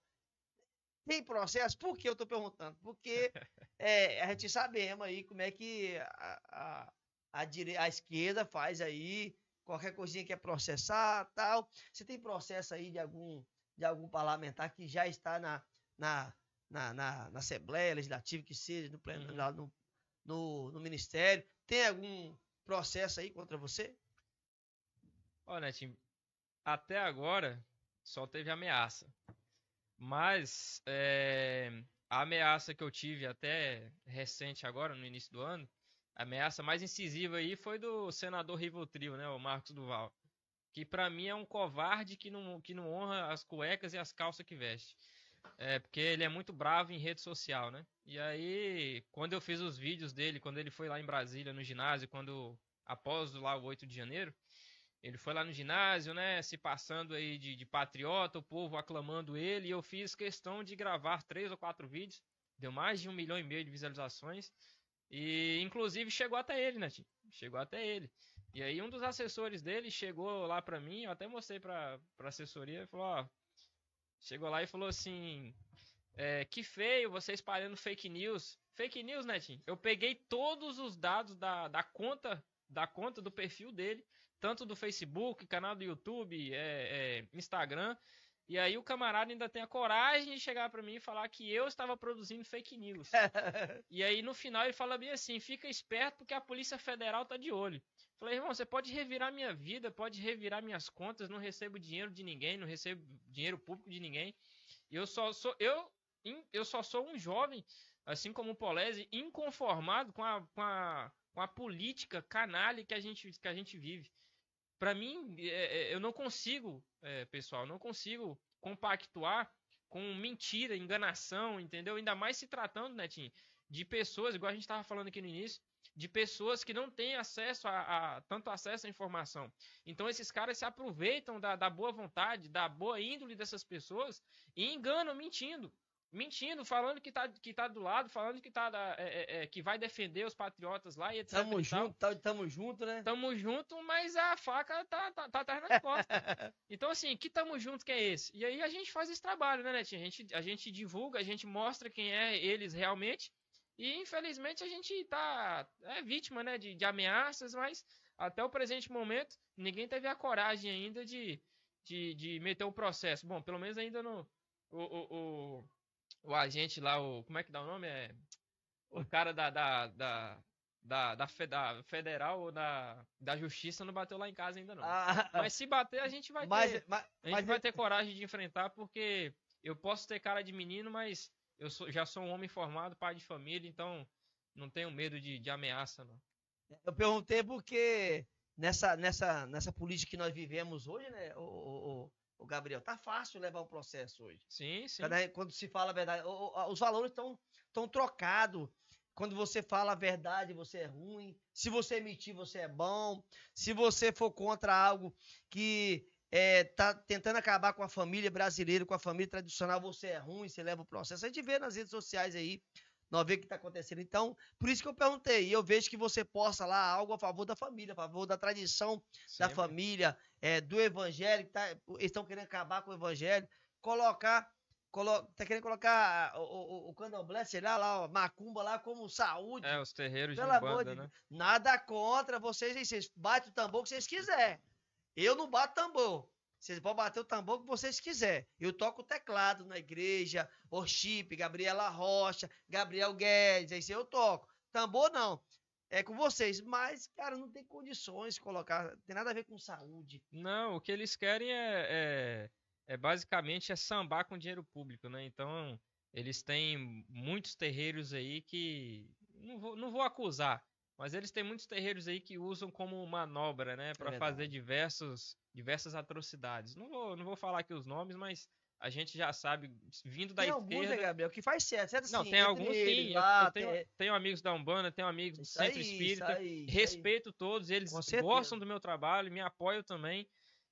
tem processo? Por que eu tô perguntando? Porque é, a gente sabemos aí como é que a, a, a, dire... a esquerda faz aí qualquer coisinha que é processar tal. Você tem processo aí de algum, de algum parlamentar que já está na, na na, na, na Assembleia Legislativa, que seja, no, pleno, uhum. no, no, no Ministério. Tem algum processo aí contra você? Olha, Netinho, até agora só teve ameaça. Mas é, a ameaça que eu tive até recente agora, no início do ano, a ameaça mais incisiva aí foi do senador Rivotril, né, o Marcos Duval, que para mim é um covarde que não, que não honra as cuecas e as calças que veste. É, porque ele é muito bravo em rede social, né? E aí, quando eu fiz os vídeos dele, quando ele foi lá em Brasília, no ginásio, quando após lá o 8 de janeiro, ele foi lá no ginásio, né, se passando aí de, de patriota, o povo aclamando ele, e eu fiz questão de gravar três ou quatro vídeos, deu mais de um milhão e meio de visualizações, e inclusive chegou até ele, né, tia? chegou até ele. E aí um dos assessores dele chegou lá para mim, eu até mostrei pra, pra assessoria, e falou, ó... Oh, Chegou lá e falou assim: é, Que feio você espalhando fake news. Fake news, Netinho. Né, Eu peguei todos os dados da, da conta da conta do perfil dele, tanto do Facebook, canal do YouTube, é, é, Instagram. E aí o camarada ainda tem a coragem de chegar para mim e falar que eu estava produzindo fake news. e aí no final ele fala bem assim: fica esperto porque a Polícia Federal tá de olho. falei, irmão, você pode revirar minha vida, pode revirar minhas contas, não recebo dinheiro de ninguém, não recebo dinheiro público de ninguém. Eu só sou eu, eu só sou um jovem, assim como o Polese, inconformado com a, com a, com a política canalha que a gente, que a gente vive para mim, é, é, eu não consigo, é, pessoal, não consigo compactuar com mentira, enganação, entendeu? Ainda mais se tratando, Netinho, de pessoas, igual a gente estava falando aqui no início, de pessoas que não têm acesso a, a, tanto acesso à informação. Então esses caras se aproveitam da, da boa vontade, da boa índole dessas pessoas e enganam mentindo mentindo, falando que tá, que tá do lado, falando que, tá da, é, é, é que vai defender os patriotas lá e etc. Tamo e junto, tá, tamo junto, né? Tamo junto, mas a faca tá, tá, tá atrás das costas. então, assim, que tamo junto que é esse? E aí a gente faz esse trabalho, né, Netinho? A gente, a gente divulga, a gente mostra quem é eles realmente. E infelizmente a gente tá é vítima, né, de, de ameaças, mas até o presente momento ninguém teve a coragem ainda de, de, de meter um processo. Bom, pelo menos ainda no O, o, o o agente lá, o. Como é que dá o nome? É. O cara da. da, da... Da, da, da federal ou da, da justiça não bateu lá em casa ainda não. Ah, mas se bater, a gente vai mas, ter. Mas, a gente mas... vai ter coragem de enfrentar, porque eu posso ter cara de menino, mas eu sou, já sou um homem formado, pai de família, então não tenho medo de, de ameaça, não. Eu perguntei porque nessa, nessa, nessa política que nós vivemos hoje, né, o, o, o Gabriel, tá fácil levar um processo hoje. Sim, sim. Quando, quando se fala a verdade, os valores estão tão trocados. Quando você fala a verdade, você é ruim. Se você emitir, você é bom. Se você for contra algo que é, tá tentando acabar com a família brasileira, com a família tradicional, você é ruim, você leva o processo. A gente vê nas redes sociais aí, nós vê o que está acontecendo. Então, por isso que eu perguntei, e eu vejo que você possa lá algo a favor da família, a favor da tradição Sempre. da família, é, do evangelho, tá, eles estão querendo acabar com o evangelho, colocar, colo, tá querendo colocar o, o, o candomblé, sei lá, lá, o macumba lá como saúde. É, os terreiros Pelo de Umbanda, de, né? Nada contra vocês, vocês batem o tambor que vocês quiserem. Eu não bato tambor. Vocês podem bater o tambor que vocês quiserem. Eu toco teclado na igreja, chip, Gabriela Rocha, Gabriel Guedes, aí eu toco. Tambor não é com vocês. Mas, cara, não tem condições de colocar. Tem nada a ver com saúde. Não, o que eles querem é, é, é basicamente é sambar com dinheiro público, né? Então, eles têm muitos terreiros aí que. Não vou, não vou acusar, mas eles têm muitos terreiros aí que usam como manobra, né? para é fazer diversos, diversas atrocidades. Não vou, não vou falar aqui os nomes, mas a gente já sabe, vindo da tem né, esquerda... alguns, Gabriel, que faz certo, certo Não, tem alguns, eles, sim. Lá, eu, eu tenho, tem... tenho, amigos da Umbanda, tenho amigos do Centro aí, Espírita, isso aí, isso respeito aí. todos, eles gostam do meu trabalho, me apoiam também,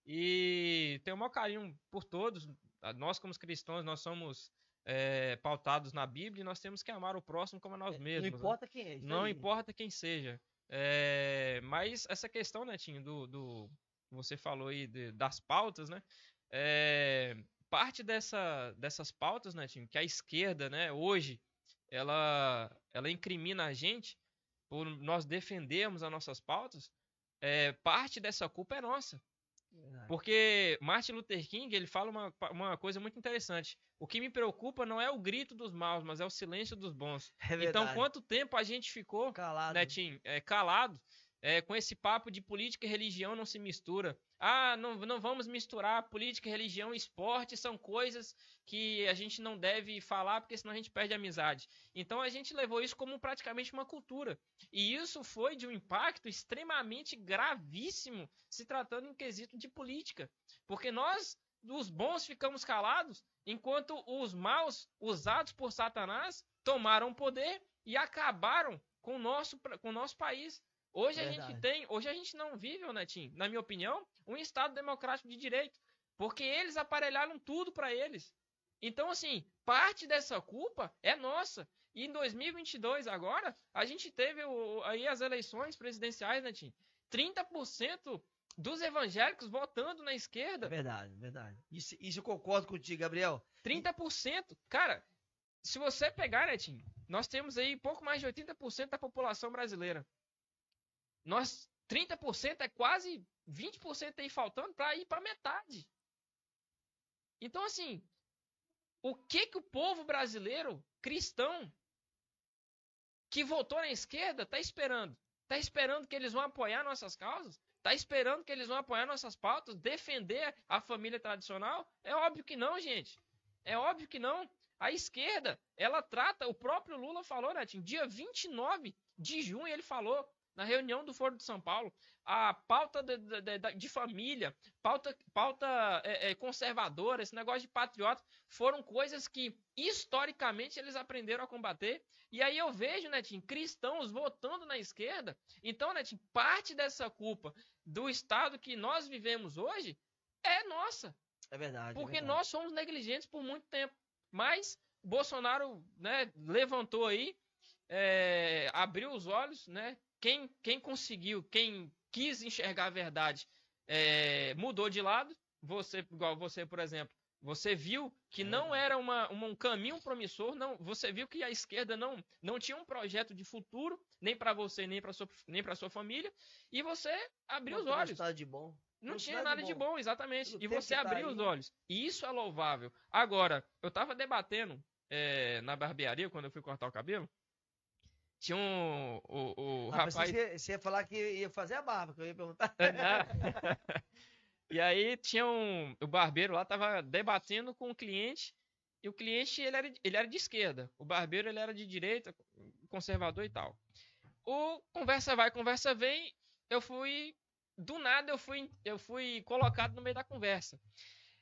e tenho o maior carinho por todos. Nós, como cristãos, nós somos... É, pautados na Bíblia e nós temos que amar o próximo como a nós é, mesmos. Não né? importa quem é. Não aí. importa quem seja. É, mas essa questão, Netinho, né, do, do você falou aí de, das pautas, né? É, parte dessa, dessas pautas, né, time, que a esquerda, né, hoje, ela, ela incrimina a gente por nós defendermos as nossas pautas, é, parte dessa culpa é nossa. Porque Martin Luther King ele fala uma, uma coisa muito interessante. O que me preocupa não é o grito dos maus, mas é o silêncio dos bons. É então, quanto tempo a gente ficou calado, né, Tim, é, calado é, com esse papo de política e religião não se mistura. Ah, não, não vamos misturar política, religião e esporte, são coisas que a gente não deve falar, porque senão a gente perde a amizade. Então a gente levou isso como praticamente uma cultura. E isso foi de um impacto extremamente gravíssimo, se tratando em quesito de política. Porque nós, os bons, ficamos calados, enquanto os maus, usados por Satanás, tomaram o poder e acabaram com o nosso, com o nosso país Hoje Verdade. a gente tem, hoje a gente não vive, Netinho, na minha opinião, um Estado democrático de direito. Porque eles aparelharam tudo para eles. Então, assim, parte dessa culpa é nossa. E em 2022, agora, a gente teve o, aí as eleições presidenciais, Netinho. 30% dos evangélicos votando na esquerda. É verdade, verdade. Isso, isso eu concordo contigo, Gabriel. 30%. Cara, se você pegar, Netinho, nós temos aí pouco mais de 80% da população brasileira. Nós 30% é quase 20% aí faltando para ir para metade. Então assim, o que que o povo brasileiro cristão que votou na esquerda está esperando? Está esperando que eles vão apoiar nossas causas? Está esperando que eles vão apoiar nossas pautas, defender a família tradicional? É óbvio que não, gente. É óbvio que não. A esquerda, ela trata, o próprio Lula falou, Netinho, dia 29 de junho ele falou, na reunião do Fórum de São Paulo, a pauta de, de, de família, pauta, pauta é, é, conservadora, esse negócio de patriota, foram coisas que historicamente eles aprenderam a combater. E aí eu vejo, Netinho, cristãos votando na esquerda. Então, Netinho, parte dessa culpa do Estado que nós vivemos hoje é nossa. É verdade. É Porque é verdade. nós somos negligentes por muito tempo. Mas Bolsonaro né, levantou aí, é, abriu os olhos, né? quem, quem conseguiu, quem quis enxergar a verdade, é, mudou de lado. Você, igual você, por exemplo, você viu que é. não era uma, uma, um caminho promissor, não. Você viu que a esquerda não, não tinha um projeto de futuro, nem para você, nem para sua, sua família, e você abriu não os olhos. Nada de bom. Não, não tinha nada de bom, de bom exatamente. E você tá abriu os olhos. E isso é louvável. Agora, eu estava debatendo é, na barbearia quando eu fui cortar o cabelo. Tinha um. O, ah, rapaz. Você, você ia falar que ia fazer a barba, que eu ia perguntar. e aí tinha um. O barbeiro lá tava debatendo com o cliente. E o cliente ele era, ele era de esquerda. O barbeiro ele era de direita, conservador e tal. O conversa vai, conversa vem. Eu fui. Do nada eu fui, eu fui colocado no meio da conversa.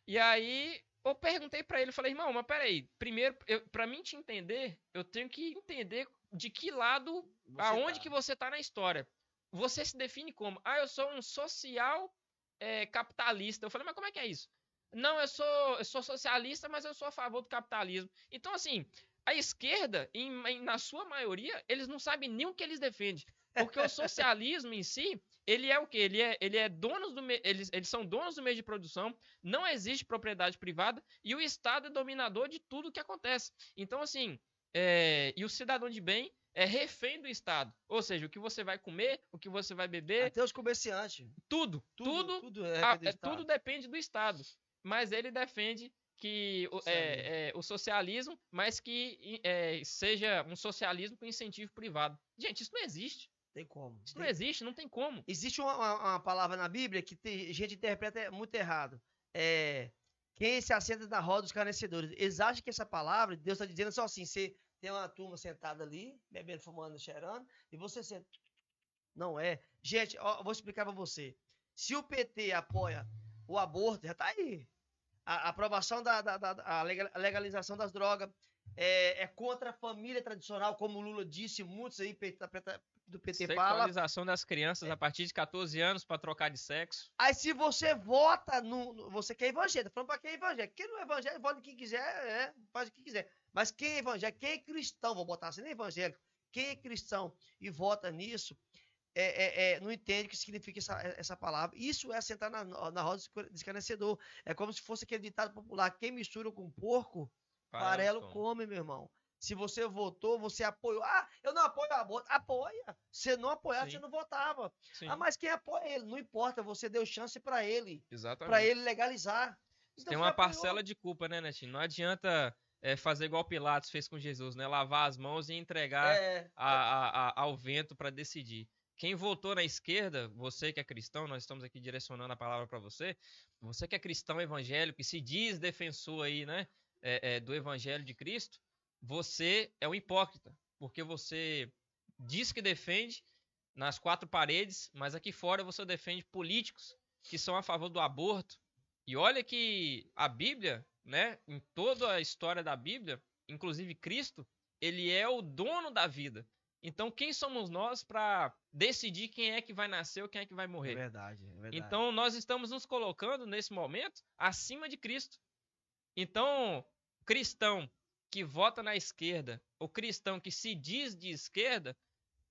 E aí eu perguntei para ele, falei, irmão, mas peraí, primeiro, para mim te entender, eu tenho que entender de que lado, você aonde tá. que você está na história. Você se define como, ah, eu sou um social é, capitalista. Eu falei, mas como é que é isso? Não, eu sou, eu sou socialista, mas eu sou a favor do capitalismo. Então, assim, a esquerda, em, em, na sua maioria, eles não sabem nem o que eles defendem. Porque o socialismo em si, ele é o quê? Ele é, ele é donos do eles, eles são donos do meio de produção, não existe propriedade privada e o Estado é dominador de tudo que acontece. Então, assim, é, e o cidadão de bem é refém do Estado. Ou seja, o que você vai comer, o que você vai beber. Até os comerciantes. Tudo. Tudo, tudo, tudo, é a, é, tudo depende do Estado. Mas ele defende que é, é, o socialismo, mas que é, seja um socialismo com incentivo privado. Gente, isso não existe. Tem como. Isso tem... não existe, não tem como. Existe uma, uma, palavra na Bíblia que tem, gente interpreta muito errado. É quem é se assenta na roda dos carnecedores? Eles acham que essa palavra, Deus está dizendo só assim: você tem uma turma sentada ali, bebendo, fumando, cheirando, e você senta. Não é. Gente, ó, vou explicar para você. Se o PT apoia o aborto, já está aí. A, aprovação da, da, da a legalização das drogas é, é, contra a família tradicional, como o Lula disse, muitos aí do PT Sexualização fala. Sexualização das crianças é. a partir de 14 anos para trocar de sexo. Aí se você vota no. Você quer evangelho, tá falando para quem é evangelho. Quem não é evangelho, vota quem quiser, é, faz o que quiser. Mas quem é evangelho, quem é cristão, vou botar assim, nem evangélico, quem é cristão e vota nisso, é, é, é, não entende o que significa essa, essa palavra. Isso é sentar na, na roda de escarnecedor. É como se fosse aquele ditado popular: quem mistura com porco, farelo come, meu irmão. Se você votou, você apoiou. Ah, eu não apoio ah, o aborto. Apoia. Se não apoiar, você não votava. Sim. Ah, mas quem apoia ele? Não importa, você deu chance para ele. Exatamente. Para ele legalizar. Então, Tem uma parcela de culpa, né, Netinho? Não adianta é, fazer igual Pilatos fez com Jesus, né? Lavar as mãos e entregar é... a, a, a, ao vento para decidir. Quem votou na esquerda, você que é cristão, nós estamos aqui direcionando a palavra para você. Você que é cristão evangélico e se diz defensor aí, né, é, é do evangelho de Cristo, você é um hipócrita, porque você diz que defende nas quatro paredes, mas aqui fora você defende políticos que são a favor do aborto. E olha que a Bíblia, né, em toda a história da Bíblia, inclusive Cristo, ele é o dono da vida. Então, quem somos nós para decidir quem é que vai nascer ou quem é que vai morrer? É verdade, é verdade. Então, nós estamos nos colocando nesse momento acima de Cristo. Então, cristão que vota na esquerda, o cristão que se diz de esquerda,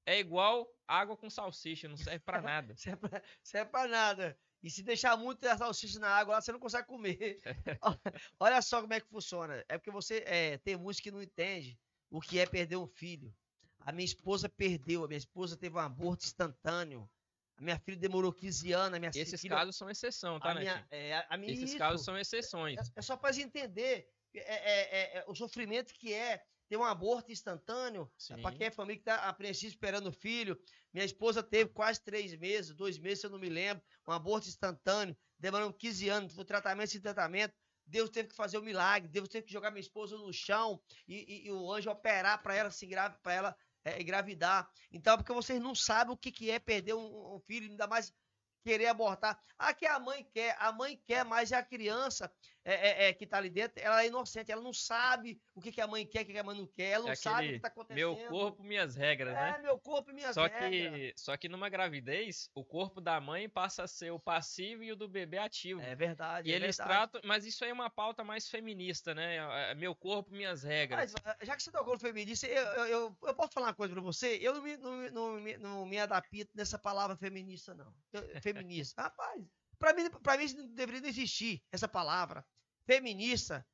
é igual água com salsicha, não serve para nada. serve, pra, nada. E se deixar muito a salsicha na água lá, você não consegue comer. Olha só como é que funciona. É porque você é, tem muitos que não entende o que é perder um filho. A minha esposa perdeu, a minha esposa teve um aborto instantâneo. A minha filha demorou 15 anos. Minha Esses filha... casos são exceção, tá, a né, minha, é, a minha... Esses isso. casos são exceções. É, é só para entender é, é, é, é, o sofrimento que é ter um aborto instantâneo, é, para quem é família que está apreensiva esperando o filho. Minha esposa teve quase três meses, dois meses, eu não me lembro, um aborto instantâneo, demorando 15 anos, foi tratamento sem tratamento. Deus teve que fazer o um milagre, Deus teve que jogar minha esposa no chão e, e, e o anjo operar para ela se para ela é, engravidar. Então, porque vocês não sabem o que, que é perder um, um filho, ainda mais querer abortar. Ah, que a mãe quer, a mãe quer, mas é a criança é, é, é, que tá ali dentro, ela é inocente, ela não sabe o que, que a mãe quer, o que, que a mãe não quer, ela não é sabe o que tá acontecendo. Meu corpo, minhas regras, é, né? É, meu corpo, minhas só regras. Que, só que numa gravidez, o corpo da mãe passa a ser o passivo e o do bebê ativo. É verdade. E eles verdade. tratam, mas isso aí é uma pauta mais feminista, né? Meu corpo, minhas regras. Mas, ah, já que você tocou no feminista, eu, eu, eu, eu, posso falar uma coisa pra você? Eu não me, não, não, não me adapto nessa palavra feminista, não. feminista. Rapaz. Para mim, pra mim deveria não existir essa palavra feminista.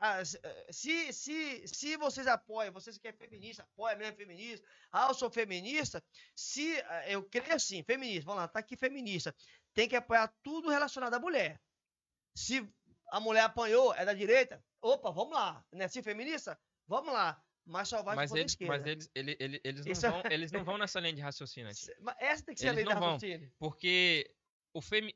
Ah, eh, se, se, se vocês apoiam, vocês que é feminista, apoia mesmo é feminista. Ah, eu sou feminista. Se eh, eu creio assim, feminista, vamos lá, tá aqui feminista. Tem que apoiar tudo relacionado à mulher. Se a mulher apanhou, é da direita, opa, vamos lá. Né? Se feminista, vamos lá. Mas só vai mas eles, esquerda. Mas né? eles, ele, ele, eles, não é vão, eles não vão nessa linha de raciocínio. Essa tem que ser eles a linha de raciocínio. Vão, porque o, femi,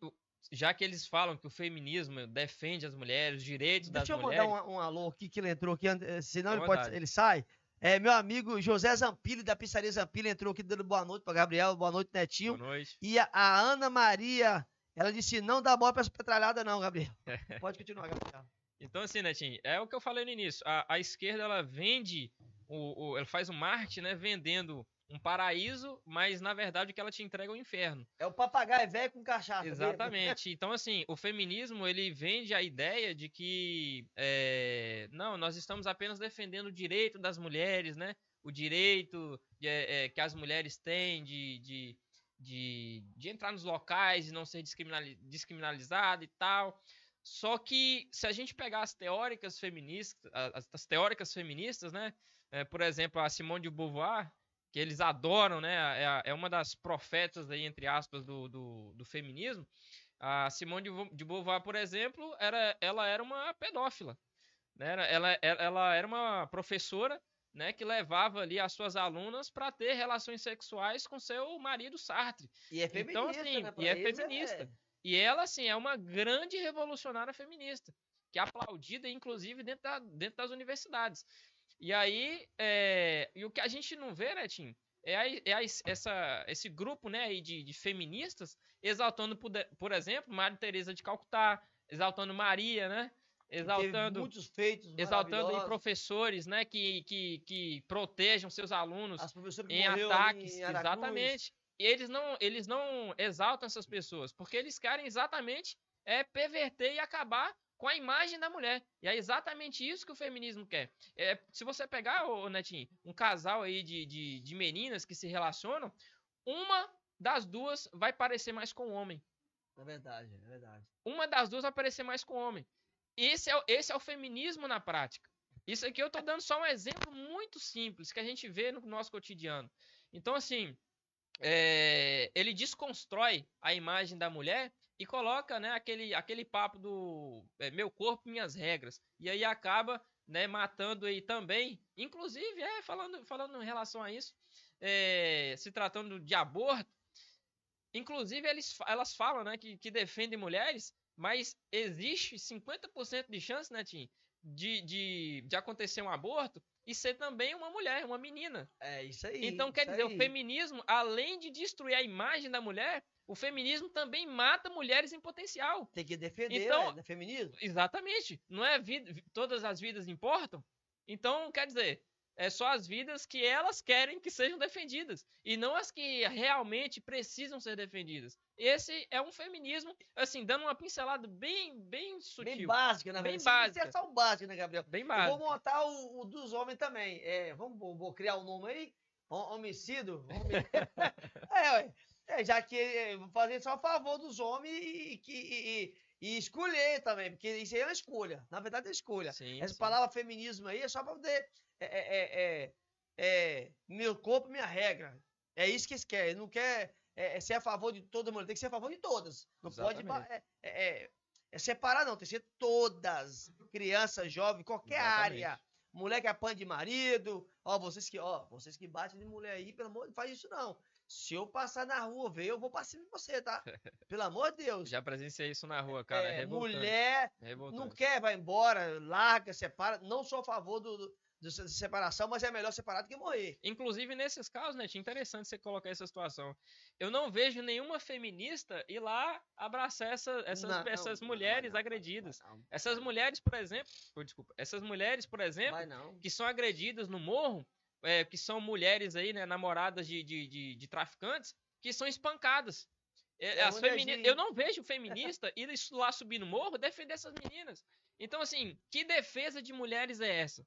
já que eles falam que o feminismo defende as mulheres, os direitos Deixa das mulheres. Deixa eu mandar um, um, alô aqui que ele entrou aqui, senão ele, pode, ele sai. É, meu amigo José Zampilli, da Pizzaria Zampilli, entrou aqui dando boa noite para Gabriel, boa noite, Netinho. Boa noite. E a, a Ana Maria, ela disse: não dá bola para essa petralhada, não, Gabriel. Pode continuar, Gabriel. então, assim, Netinho, é o que eu falei no início. A, a esquerda, ela vende, o, o, ela faz o marketing, né, vendendo um paraíso, mas na verdade o que ela te entrega é o inferno. É o papagaio velho com cachaça. Né? Exatamente. Então, assim, o feminismo ele vende a ideia de que é, não, nós estamos apenas defendendo o direito das mulheres, né? O direito de, é, é que as mulheres têm de, de, de, de, entrar nos locais e não ser descriminalizada e tal. Só que se a gente pegar as teóricas feministas, as, as teóricas feministas, né? É, por exemplo, a Simone de Beauvoir, que eles adoram, né? É, é uma das profetas aí, entre aspas, do, do, do feminismo. A Simone de Beauvoir, por exemplo, era, ela era uma pedófila. Né? Ela, ela era uma professora né, que levava ali as suas alunas para ter relações sexuais com seu marido Sartre. E é então, feminista. Então, assim, né? e é feminista. É... E ela, assim, é uma grande revolucionária feminista, que é aplaudida, inclusive, dentro, da, dentro das universidades. E aí, é, e o que a gente não vê, né, Tim? É, a, é a, essa, esse grupo né, de, de feministas exaltando, por, por exemplo, Maria Teresa de Calcutá, exaltando Maria, né? exaltando muitos feitos exaltando professores né que, que, que protejam seus alunos em ataques em exatamente e eles não eles não exaltam essas pessoas porque eles querem exatamente é perverter e acabar com a imagem da mulher. E é exatamente isso que o feminismo quer. É, se você pegar, ô, Netinho, um casal aí de, de, de meninas que se relacionam, uma das duas vai parecer mais com o homem. É verdade, é verdade. Uma das duas vai parecer mais com o homem. Esse é, esse é o feminismo na prática. Isso aqui eu estou dando só um exemplo muito simples que a gente vê no nosso cotidiano. Então, assim, é, ele desconstrói a imagem da mulher e coloca né, aquele, aquele papo do é, meu corpo, minhas regras. E aí acaba né, matando aí também, inclusive, é, falando, falando em relação a isso, é, se tratando de aborto, inclusive eles, elas falam né, que, que defendem mulheres, mas existe 50% de chance, né, Tim, de, de, de acontecer um aborto e ser também uma mulher, uma menina. É isso aí. Então, quer dizer, aí. o feminismo, além de destruir a imagem da mulher, o feminismo também mata mulheres em potencial. Tem que defender então, né, feminismo. Exatamente. Não é vida, todas as vidas importam? Então, quer dizer, é só as vidas que elas querem que sejam defendidas e não as que realmente precisam ser defendidas. Esse é um feminismo, assim, dando uma pincelada bem, bem sutil. Bem básica, na verdade. Bem básica. né, Gabriel? Bem básica. Vou montar o, o, dos homens também. É, vamos, vou criar o um nome aí. Homicídio. é, é, já que é, vou fazer só a favor dos homens e, e, e e escolher também, porque isso aí é uma escolha. Na verdade, é escolha. Sim, Essa sim. palavra feminismo aí é só para poder é é, é, é, é, meu corpo, minha regra. É isso que eles querem. não quer é, ser a favor de toda mulher, tem que ser a favor de todas. Não Exatamente. pode é, separar, não. Tem que ser todas. Criança, jovem, qualquer Exatamente. área. Mulher que apanha de marido. Ó, vocês que, ó, vocês que batem de mulher aí, pelo amor de Deus, faz isso não. Se eu passar na rua, ver, eu vou pra cima de você, tá? Pelo amor de Deus. Já presenciei isso na rua, cara. É, é mulher é não quer, vai embora, larga, separa. Não sou a favor do de separação, mas é melhor separado que morrer. Inclusive, nesses casos, né, interessante você colocar essa situação. Eu não vejo nenhuma feminista ir lá abraçar essa, essas, não, essas não, mulheres não, agredidas. Essas mulheres, por exemplo, desculpa, essas mulheres, por exemplo, que são agredidas no morro, é, que são mulheres aí, né, namoradas de, de, de, de traficantes, que são espancadas. É, é as femini... Eu não vejo feminista ir lá subir no morro defender essas meninas. Então, assim, que defesa de mulheres é essa?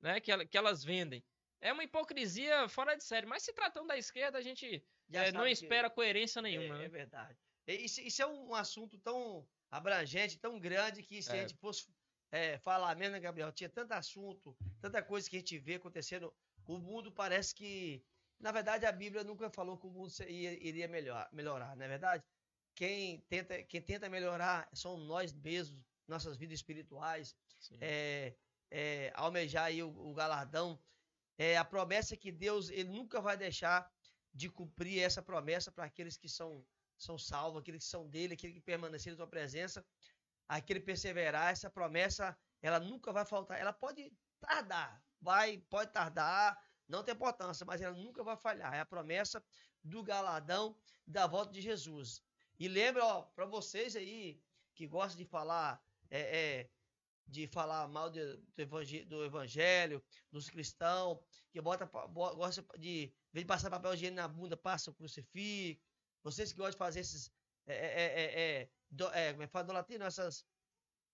né, que, que elas vendem. É uma hipocrisia fora de série. Mas se tratando da esquerda, a gente é, não espera coerência nenhuma. É, né? é verdade. Isso, isso, é um assunto tão abrangente, tão grande, que se é. a gente fosse eh, falar mesmo, né, Gabriel? Tinha tanto assunto, tanta coisa que a gente vê acontecendo. O mundo parece que. Na verdade, a Bíblia nunca falou que o mundo iria melhor, melhorar, não é verdade? Quem tenta, quem tenta melhorar são nós mesmos, nossas vidas espirituais. Sim. É, é, almejar aí o, o galardão. É a promessa que Deus ele nunca vai deixar de cumprir essa promessa para aqueles que são são salvos, aqueles que são dele, aqueles que permanecem na sua presença, aquele perseverar, essa promessa, ela nunca vai faltar. Ela pode tardar, vai, pode tardar, não tem importância, mas ela nunca vai falhar. É a promessa do galardão da volta de Jesus. E lembra, ó, para vocês aí que gostam de falar é, é, de falar mal de, do, evangelho, do, evangelho, dos cristãos, que bota, bota gosta de, vem passar papel higiênico na bunda, passa o crucifixo. Vocês que gostam de fazer esses. É, é, é, é, é do, é, como é fala do latino? Essas,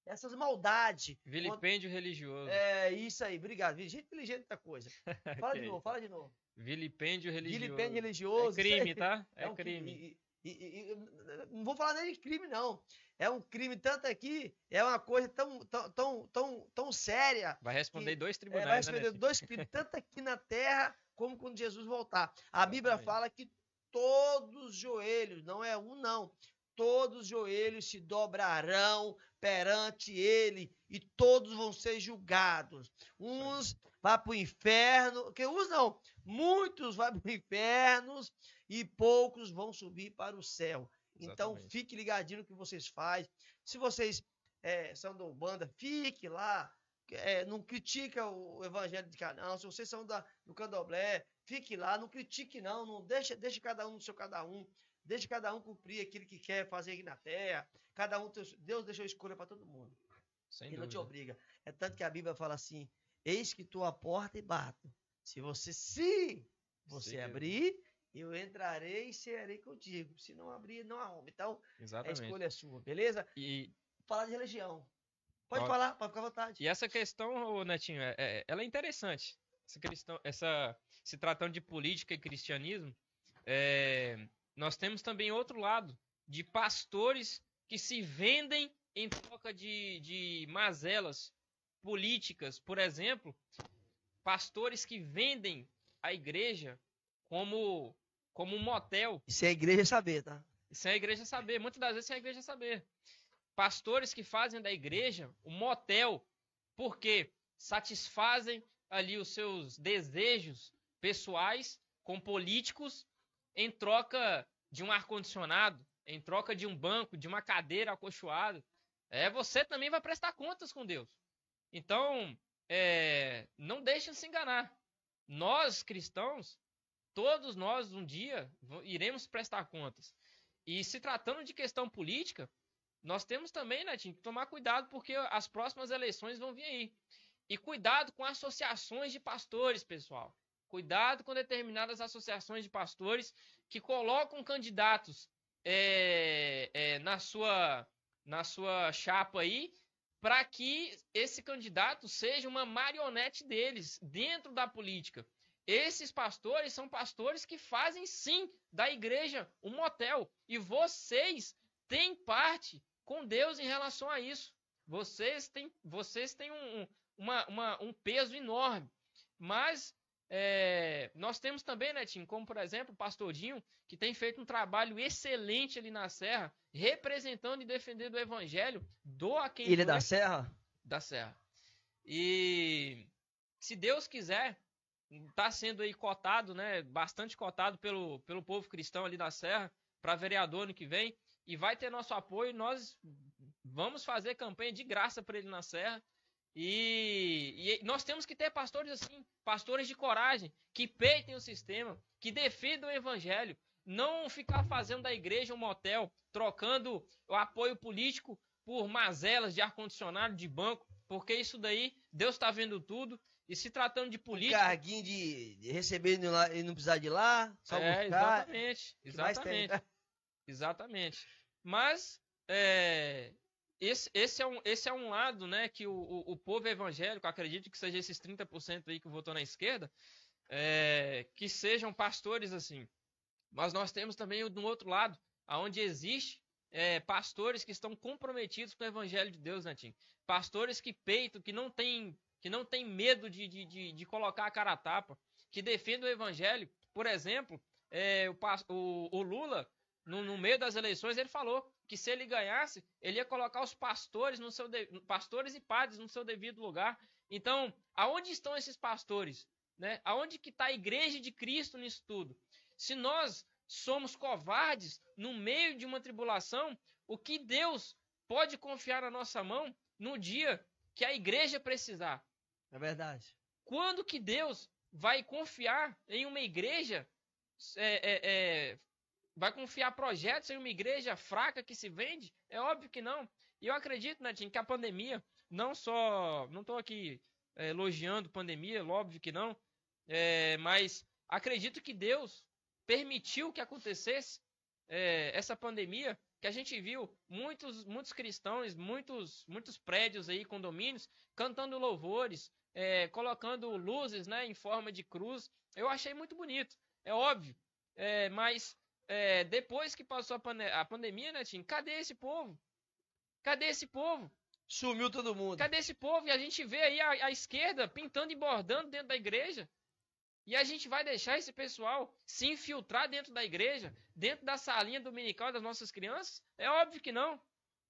essas maldades. Vilipêndio religioso. É, isso aí, obrigado. Gente inteligente da é coisa. Fala de novo, fala de novo. Vilipêndio religioso. Vilipêndio religioso. É crime, tá? É, um crime. crime. E, e, não vou falar nem de crime, não. É um crime tanto aqui, é, é uma coisa tão, tão, tão, tão, tão séria. Vai responder que, dois é, tribunais. É, vai né, responder né, dois crimes, tanto aqui na terra como quando Jesus voltar. A Bíblia fala que todos os joelhos, não é um, não. Todos os joelhos se dobrarão perante ele e todos vão ser julgados. Uns vai para o inferno. Que usam não, muitos vão para o inferno e poucos vão subir para o céu. Então, Exatamente. Então fique ligadinho no que vocês fazem. Se vocês é, são da Umbanda, fique lá. É, não critica o evangelho de cada um. Se vocês são da, do Candomblé, fique lá, não critique não, não deixa, deixe cada um no seu cada um, deixa cada um cumprir aquilo que quer fazer aqui na terra. Cada um Deus deixou escolha para todo mundo. Sem Ele não te obriga. É tanto que a Bíblia fala assim: Eis que tua porta e bato. Se você se você Sim. abrir, eu entrarei e serei contigo. Se não abrir, não arrume. Então, Exatamente. a escolha é sua, beleza? E falar de religião. Pode Ó... falar, pode ficar à vontade. E essa questão, Netinho, é, é, ela é interessante. Essa questão, essa se tratando de política e cristianismo, é, nós temos também outro lado de pastores que se vendem em troca de, de mazelas políticas, por exemplo, pastores que vendem a igreja como como um motel. Isso é a igreja saber, tá? Isso é a igreja saber. Muitas das vezes é a igreja saber. Pastores que fazem da igreja um motel, porque satisfazem ali os seus desejos pessoais com políticos em troca de um ar-condicionado, em troca de um banco, de uma cadeira acolchoada. É, você também vai prestar contas com Deus. Então, é, não deixem se enganar. Nós cristãos, todos nós um dia iremos prestar contas. E se tratando de questão política, nós temos também, Netinho, né, que tomar cuidado porque as próximas eleições vão vir aí. E cuidado com associações de pastores, pessoal. Cuidado com determinadas associações de pastores que colocam candidatos é, é, na, sua, na sua chapa aí para que esse candidato seja uma marionete deles dentro da política. Esses pastores são pastores que fazem sim da igreja um motel e vocês têm parte com Deus em relação a isso. Vocês têm, vocês têm um, uma, uma, um peso enorme, mas é, nós temos também, né, Tim, como por exemplo o Pastordinho, que tem feito um trabalho excelente ali na Serra, representando e defendendo o Evangelho do aquele quem. Ele é da Serra? Da Serra. E se Deus quiser, está sendo aí cotado, né, bastante cotado pelo, pelo povo cristão ali da Serra, para vereador ano que vem, e vai ter nosso apoio. Nós vamos fazer campanha de graça para ele na Serra e, e, nós temos que ter pastores assim, pastores de coragem, que peitem o sistema, que defendam o evangelho, não ficar fazendo da igreja um motel, trocando o apoio político por mazelas de ar-condicionado, de banco, porque isso daí, Deus está vendo tudo, e se tratando de política. Um carguinho de receber e não precisar de lá, só é, buscar. Exatamente, né? exatamente. Exatamente. Mas, é, esse, esse, é um, esse é um lado né, que o, o, o povo evangélico, acredito que seja esses 30% aí que votou na esquerda, é, que sejam pastores assim. Mas nós temos também o do outro lado, aonde existe é, pastores que estão comprometidos com o evangelho de Deus, né, Tim? Pastores que peitam, que não tem que não tem medo de, de, de, de colocar a cara a tapa, que defendem o evangelho. Por exemplo, é, o, o, o Lula no, no, meio das eleições, ele falou que se ele ganhasse, ele ia colocar os pastores no seu de... pastores e padres no seu devido lugar. Então, aonde estão esses pastores? Né? Aonde que está a igreja de Cristo nisso tudo? Se nós somos covardes no meio de uma tribulação, o que Deus pode confiar na nossa mão no dia que a igreja precisar? É verdade. Quando que Deus vai confiar em uma igreja é, é, é, Vai confiar projetos em uma igreja fraca que se vende? É óbvio que não. E eu acredito, Natinho, que a pandemia, não só. Não estou aqui é, elogiando pandemia, óbvio que não. É, mas acredito que Deus permitiu que acontecesse é, essa pandemia, que a gente viu muitos, muitos cristãos, muitos, muitos prédios aí, condomínios, cantando louvores, é, colocando luzes né, em forma de cruz. Eu achei muito bonito, é óbvio. É, mas é, depois que passou a, pane- a, pandemia, né, Tim? Cadê esse povo? Cadê esse povo? Sumiu todo mundo. Cadê esse povo? E a gente vê aí a, a esquerda pintando e bordando dentro da igreja. E a gente vai deixar esse pessoal se infiltrar dentro da igreja, dentro da salinha dominical das nossas crianças? É óbvio que não.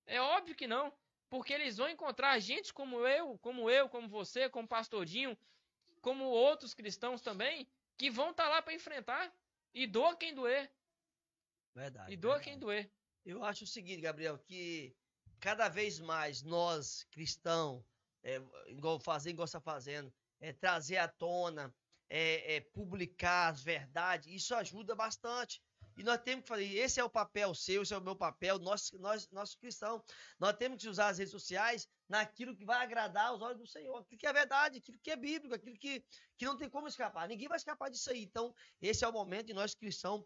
É óbvio que não. Porque eles vão encontrar gente como eu, como eu, como você, como Dinho, como outros cristãos também, que vão estar tá lá para enfrentar. E doa quem doer. Verdade. E doa quem doer. Eu acho o seguinte, Gabriel, que cada vez mais nós, cristão, é, igual fazer, igual está fazendo, é, trazer à tona, é, é, publicar as verdades, isso ajuda bastante. E nós temos que fazer, esse é o papel seu, esse é o meu papel, nós, nós, nós cristãos, nós temos que usar as redes sociais naquilo que vai agradar aos olhos do Senhor, aquilo que é verdade, aquilo que é bíblico, aquilo que, que não tem como escapar, ninguém vai escapar disso aí. Então, esse é o momento de nós cristãos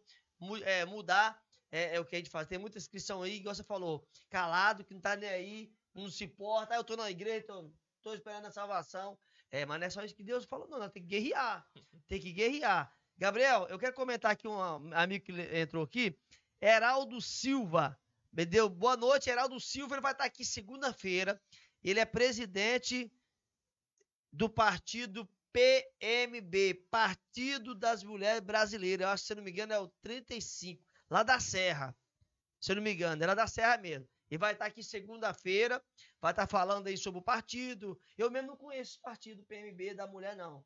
é, mudar é, é, o que a gente faz. Tem muita inscrição aí, igual você falou, calado, que não tá nem aí, não se importa. Ah, eu tô na igreja, tô, tô esperando a salvação. É, mas não é só isso que Deus falou, não. Nós tem que guerrear. Tem que guerrear. Gabriel, eu quero comentar aqui um amigo que entrou aqui, Heraldo Silva. Me deu boa noite, Heraldo Silva. Ele vai estar aqui segunda-feira. Ele é presidente do partido PMB, Partido das Mulheres Brasileiras. Eu acho se eu não me engano, é o 35, lá da Serra. Se eu não me engano, era da Serra mesmo. E vai estar tá aqui segunda-feira, vai estar tá falando aí sobre o partido. Eu mesmo não conheço o partido PMB da mulher, não.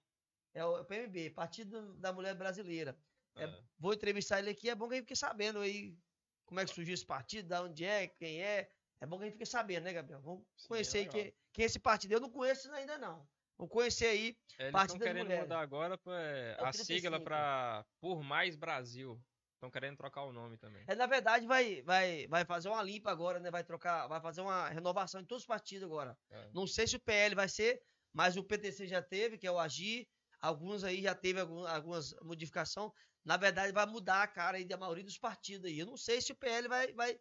É o PMB, Partido da Mulher Brasileira. É, é. Vou entrevistar ele aqui, é bom que ele fique sabendo aí como é que surgiu esse partido, da onde é, quem é. É bom que a gente fique sabendo, né, Gabriel? Vamos Sim, conhecer é quem, quem é esse partido. Eu não conheço ainda, não. Vão conhecer aí. É, eles estão querendo mulheres. mudar agora pra, é a sigla para Por Mais Brasil. Estão querendo trocar o nome também. É, na verdade, vai, vai, vai fazer uma limpa agora, né? Vai trocar, vai fazer uma renovação em todos os partidos agora. É. Não sei se o PL vai ser, mas o PTC já teve, que é o Agir. Alguns aí já teve algumas, algumas modificações. Na verdade, vai mudar a cara aí da maioria dos partidos aí. Eu não sei se o PL vai, vai,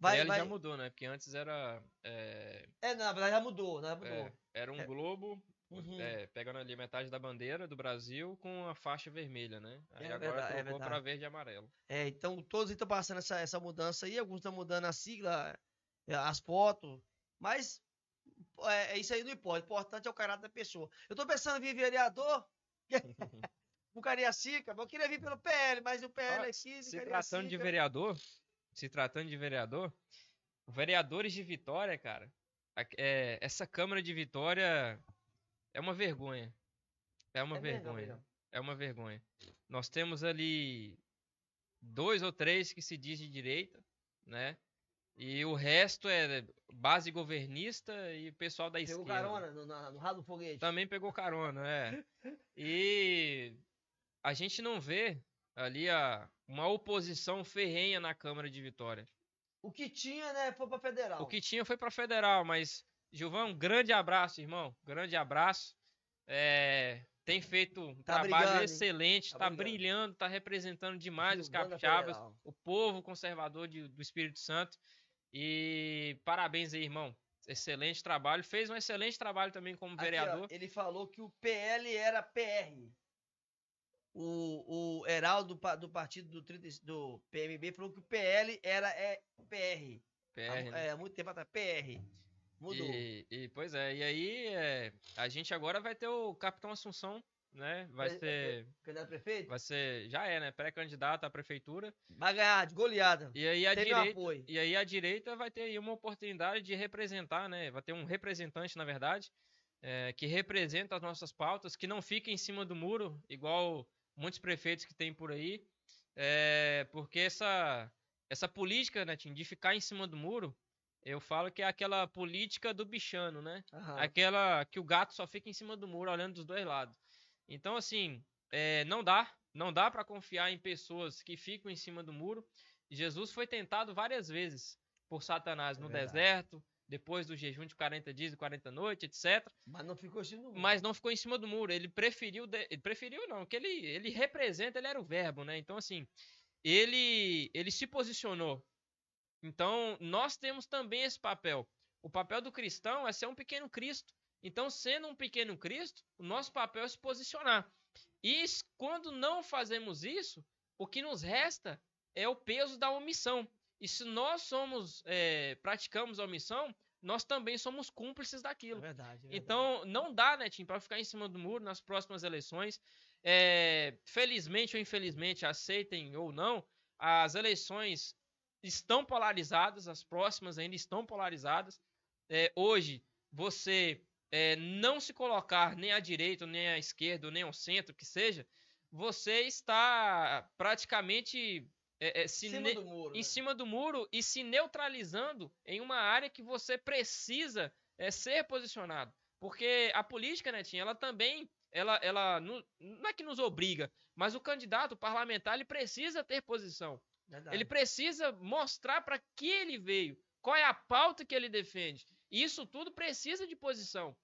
Vai, ele vai... já mudou, né? Porque antes era. É, é na verdade já mudou, né? já é, mudou. É, era um é. globo, Uhum. É, pegando ali metade da bandeira do Brasil com a faixa vermelha, né? Aí é, agora verdade, trocou é para verde e amarelo. É, então todos estão passando essa, essa mudança aí, alguns estão mudando a sigla, é, as fotos, mas é, é, isso aí não importa. O importante é o caráter da pessoa. Eu tô pensando em vir vereador. Bucariacica, eu queria vir pelo PL, mas o PL é X. Se tratando de vereador, se tratando de vereador, vereadores de Vitória, cara, é, essa Câmara de Vitória é uma vergonha. É uma é vergonha. Mesmo, É uma vergonha. Nós temos ali dois ou três que se diz de direita, né? E o resto é base governista e pessoal da pegou esquerda. Pegou carona no, no, no ralo do foguete. Também pegou carona, é. e a gente não vê ali a, uma oposição ferrenha na Câmara de Vitória. O que tinha, né, foi para federal. O que tinha foi para federal, mas Gilvão, um grande abraço, irmão. Grande abraço. É, tem feito um tá trabalho brigando, excelente, está tá, tá brilhando, está representando demais os capixabas, o povo conservador de, do Espírito Santo. E parabéns aí, irmão. Excelente trabalho. Fez um excelente trabalho também como Aqui, vereador. Ó, ele falou que o PL era PR. O, o Heraldo do partido do, 30, do PMB falou que o PL era é, PR. PR. Há, né? é, muito tempo atrás, PR. Mudou. E, e, pois é, e aí é, a gente agora vai ter o Capitão Assunção, né? Vai Pre ser. É, candidato prefeito? Vai ser. Já é, né? Pré-candidato à prefeitura. Vai ganhar de goleada. E aí, a direita, e aí a direita vai ter aí uma oportunidade de representar, né? Vai ter um representante, na verdade, é, que representa as nossas pautas, que não fica em cima do muro, igual muitos prefeitos que tem por aí. É, porque essa, essa política, né, Tim, de ficar em cima do muro eu falo que é aquela política do bichano, né? Uhum. Aquela que o gato só fica em cima do muro, olhando dos dois lados. Então, assim, é, não dá. Não dá para confiar em pessoas que ficam em cima do muro. Jesus foi tentado várias vezes por Satanás no é deserto, depois do jejum de 40 dias e 40 noites, etc. Mas não ficou em cima do muro. Mas não ficou em cima do muro. Ele preferiu, de... ele preferiu não, que ele, ele representa, ele era o verbo, né? Então, assim, ele, ele se posicionou então, nós temos também esse papel. O papel do cristão é ser um pequeno Cristo. Então, sendo um pequeno Cristo, o nosso papel é se posicionar. E quando não fazemos isso, o que nos resta é o peso da omissão. E se nós somos, é, praticamos a omissão, nós também somos cúmplices daquilo. É verdade, é verdade. Então, não dá, né, Tim, para ficar em cima do muro nas próximas eleições. É, felizmente ou infelizmente, aceitem ou não, as eleições estão polarizadas, as próximas ainda estão polarizadas. É, hoje, você é, não se colocar nem à direita, nem à esquerda, nem ao centro, que seja, você está praticamente é, é se cima ne... muro, em né? cima do muro e se neutralizando em uma área que você precisa é, ser posicionado. Porque a política, Netinho, ela também ela, ela não, não é que nos obriga, mas o candidato parlamentar ele precisa ter posição. Verdade. Ele precisa mostrar para que ele veio, qual é a pauta que ele defende. E isso tudo precisa de posição.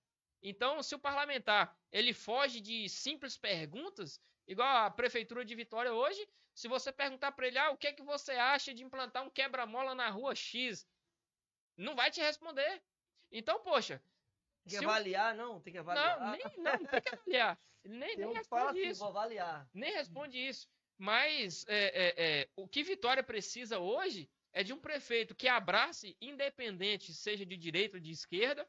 Então, se o parlamentar ele foge de simples perguntas, igual a prefeitura de Vitória hoje, se você perguntar para ele ah, o que é que você acha de implantar um quebra-mola na rua X, não vai te responder. Então, poxa, tem que avaliar, não? Tem que avaliar. Não, nem, não, tem que avaliar. Nem, nem responde isso. Vou avaliar. Nem responde isso. Mas é, é, é, o que Vitória precisa hoje é de um prefeito que abrace, independente, seja de direita ou de esquerda,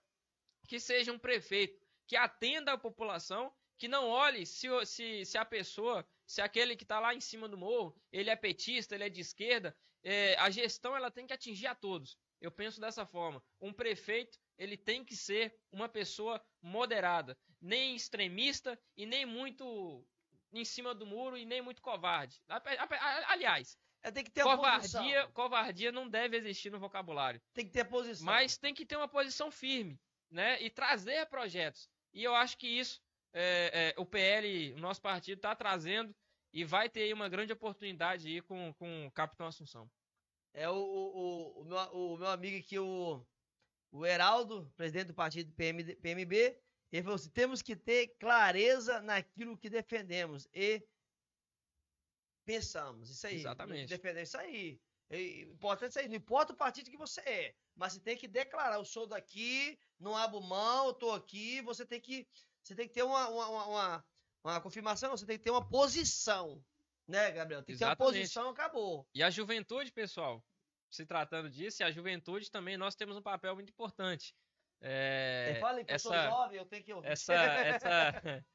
que seja um prefeito que atenda a população, que não olhe se, se, se a pessoa, se aquele que está lá em cima do morro, ele é petista, ele é de esquerda. É, a gestão ela tem que atingir a todos. Eu penso dessa forma. Um prefeito ele tem que ser uma pessoa moderada, nem extremista e nem muito em cima do muro e nem muito covarde. Aliás, é, tem que ter covardia, covardia não deve existir no vocabulário. Tem que ter posição. Mas tem que ter uma posição firme, né? E trazer projetos. E eu acho que isso é, é, o PL, o nosso partido, está trazendo e vai ter uma grande oportunidade aí com, com o Capitão Assunção. É o, o, o, meu, o meu amigo aqui, o, o Heraldo, presidente do partido PMD, PMB, ele falou assim: temos que ter clareza naquilo que defendemos e pensamos. Isso aí. Exatamente. Defender isso aí. importante é isso aí. Não importa o partido que você é, mas você tem que declarar: eu sou daqui, não abro mão, eu aqui. Você tem que, você tem que ter uma, uma, uma, uma confirmação, você tem que ter uma posição. Né, Gabriel? Tem que Exatamente. ter uma posição, acabou. E a juventude, pessoal, se tratando disso, e a juventude também, nós temos um papel muito importante. É, Fala que essa, eu sou jovem, eu tenho que ouvir. Essa, essa,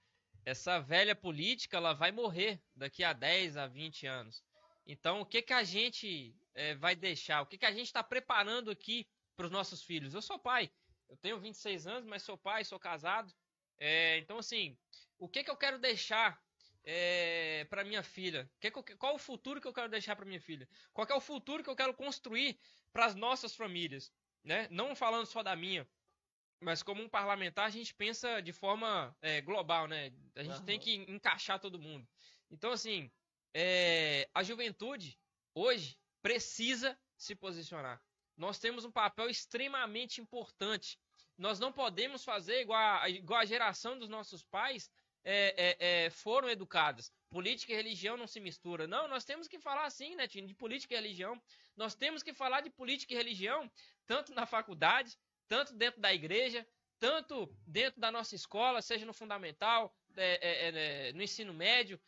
essa velha política ela vai morrer daqui a 10 a 20 anos. Então, o que, que a gente é, vai deixar? O que, que a gente está preparando aqui para os nossos filhos? Eu sou pai, eu tenho 26 anos, mas sou pai, sou casado. É, então, assim, o que, que eu quero deixar é, para minha filha? Que que, qual o futuro que eu quero deixar para minha filha? Qual é o futuro que eu quero construir para as nossas famílias? Né? Não falando só da minha, mas como um parlamentar a gente pensa de forma é, global, né? A gente uhum. tem que encaixar todo mundo. Então, assim, é, a juventude hoje precisa se posicionar. Nós temos um papel extremamente importante. Nós não podemos fazer igual a, igual a geração dos nossos pais é, é, é foram educadas. Política e religião não se mistura. Não, nós temos que falar assim, né, Tino, de política e religião. Nós temos que falar de política e religião, tanto na faculdade tanto dentro da igreja, tanto dentro da nossa escola, seja no fundamental, é, é, é, né, no ensino médio,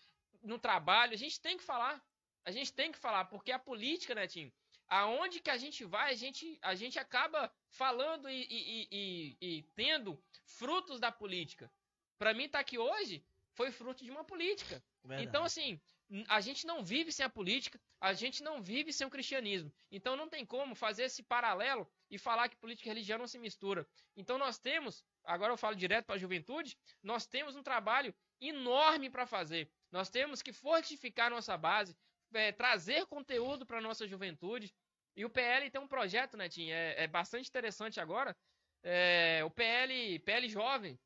no trabalho. A gente tem que falar. A gente tem que falar, porque a política, né, Tim? Aonde que a gente vai, a gente, a gente acaba falando e, e, e, e tendo frutos da política. Para mim, tá aqui hoje foi fruto de uma política. Verdade. Então, assim, a gente não vive sem a política, a gente não vive sem o cristianismo. Então, não tem como fazer esse paralelo e falar que política e religião não se mistura. Então nós temos, agora eu falo direto para a juventude, nós temos um trabalho enorme para fazer. Nós temos que fortificar nossa base, é, trazer conteúdo para nossa juventude. E o PL tem um projeto, né, Tim? É, é bastante interessante agora. É, o PL, PL Jovem.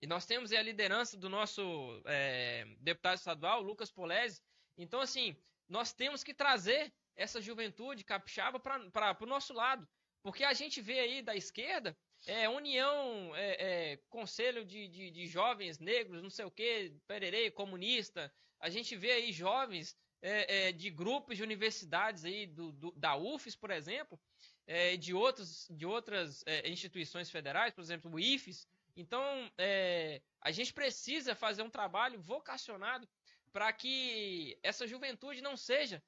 E nós temos a liderança do nosso é, deputado estadual, Lucas Polese. Então, assim, nós temos que trazer essa juventude capixaba para o nosso lado. Porque a gente vê aí da esquerda é, união, é, é, conselho de, de, de, jovens negros, não sei o que, pererei, comunista. A gente vê aí jovens é, é, de grupos de universidades aí, do, do da UFES, por exemplo, é, de, outros, de outras é, instituições federais, por exemplo, o IFES. Então, a gente precisa fazer um trabalho vocacionado para que essa juventude não seja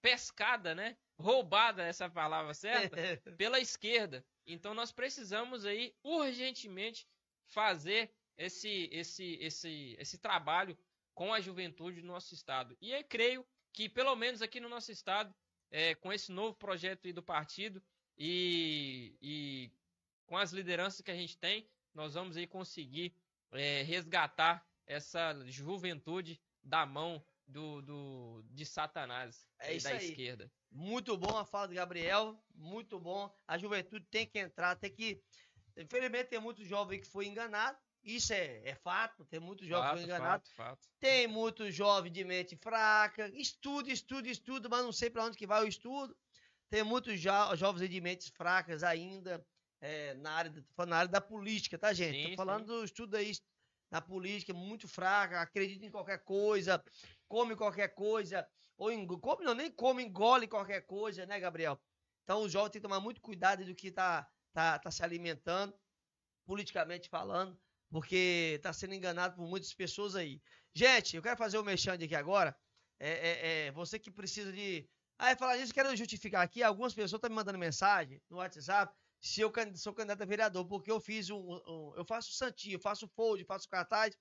pescada, né? roubada essa palavra certa pela esquerda. Então nós precisamos aí urgentemente fazer esse esse esse esse trabalho com a juventude do nosso estado. E eu creio que pelo menos aqui no nosso estado, é, com esse novo projeto do partido e, e, com as lideranças que a gente tem, nós vamos aí conseguir é, resgatar essa juventude da mão do, do de Satanás é da aí. esquerda. Muito bom a fala do Gabriel, muito bom. A juventude tem que entrar, tem que. Infelizmente tem muito jovem que foi enganado. Isso é, é fato, tem muito jovem fato, que enganado. Fato, fato. Tem muito jovem de mente fraca. Estuda, estuda, estuda, mas não sei para onde que vai o estudo. Tem muitos jo jovens de mentes fracas ainda é, na, área, na área da política, tá, gente? Sim, Tô falando sim. do estudo aí na política, muito fraca, acredita em qualquer coisa, come qualquer coisa, ou engole, come, não, nem come, engole qualquer coisa, né, Gabriel? Então o jovem tem que tomar muito cuidado do que está tá, tá se alimentando, politicamente falando, porque está sendo enganado por muitas pessoas aí. Gente, eu quero fazer o um mexão aqui agora. É, é, é, você que precisa de. Ah, é falar isso, quero justificar aqui. Algumas pessoas estão me mandando mensagem no WhatsApp se eu sou candidato a vereador, porque eu fiz um. um eu faço santinho, faço fold, faço cartaz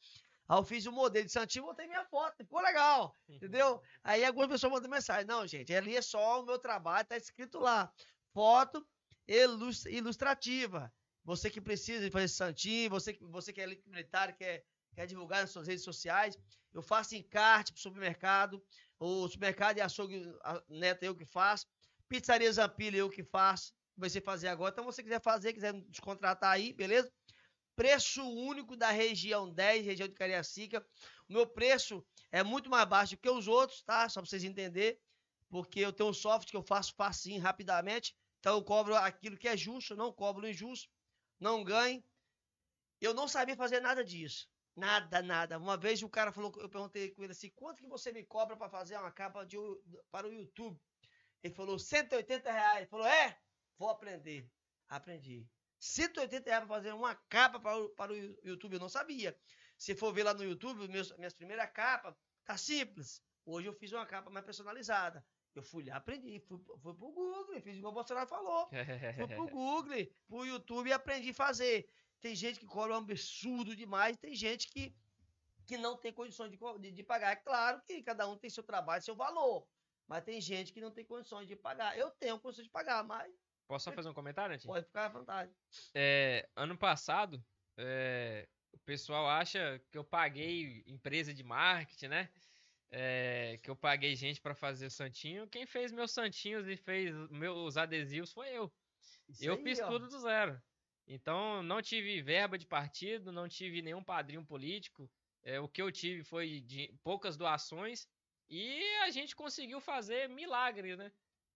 Aí eu fiz o um modelo de Santinho, botei minha foto, ficou legal, entendeu? Aí algumas pessoas mandam mensagem, não, gente, ali é só o meu trabalho, tá escrito lá, foto ilustrativa. Você que precisa de fazer Santinho, você, você que é militar, quer, quer divulgar nas suas redes sociais, eu faço encarte pro supermercado, o supermercado e açougue, a, neta é eu que faço, pizzaria Zampilha eu que faço, comecei a fazer agora, então você quiser fazer, quiser nos contratar aí, beleza? preço único da região 10, região de Cariacica. O meu preço é muito mais baixo do que os outros, tá? Só para vocês entenderem, porque eu tenho um software que eu faço facinho, rapidamente. Então eu cobro aquilo que é justo, não cobro injusto, não ganho. Eu não sabia fazer nada disso. Nada, nada. Uma vez o cara falou, eu perguntei com ele assim, quanto que você me cobra para fazer uma capa de, para o YouTube? Ele falou, 180 reais. Ele falou, é? Vou aprender. Aprendi. 180 reais para fazer uma capa para o, para o YouTube, eu não sabia. Se for ver lá no YouTube, meus, minhas primeiras capas, tá simples. Hoje eu fiz uma capa mais personalizada. Eu fui lá, aprendi, fui, fui pro Google, fiz igual o Bolsonaro falou. fui pro Google, pro YouTube e aprendi a fazer. Tem gente que cobra um absurdo demais, tem gente que, que não tem condições de, de, de pagar. É claro que cada um tem seu trabalho, seu valor. Mas tem gente que não tem condições de pagar. Eu tenho condições de pagar, mas Posso só fazer um comentário, Antinho? Pode ficar à vontade. É, ano passado, é, o pessoal acha que eu paguei empresa de marketing, né? É, que eu paguei gente para fazer o santinho. Quem fez meus santinhos e fez meus adesivos foi eu. Isso eu aí, fiz ó. tudo do zero. Então, não tive verba de partido, não tive nenhum padrinho político. É, o que eu tive foi de poucas doações e a gente conseguiu fazer milagres, né?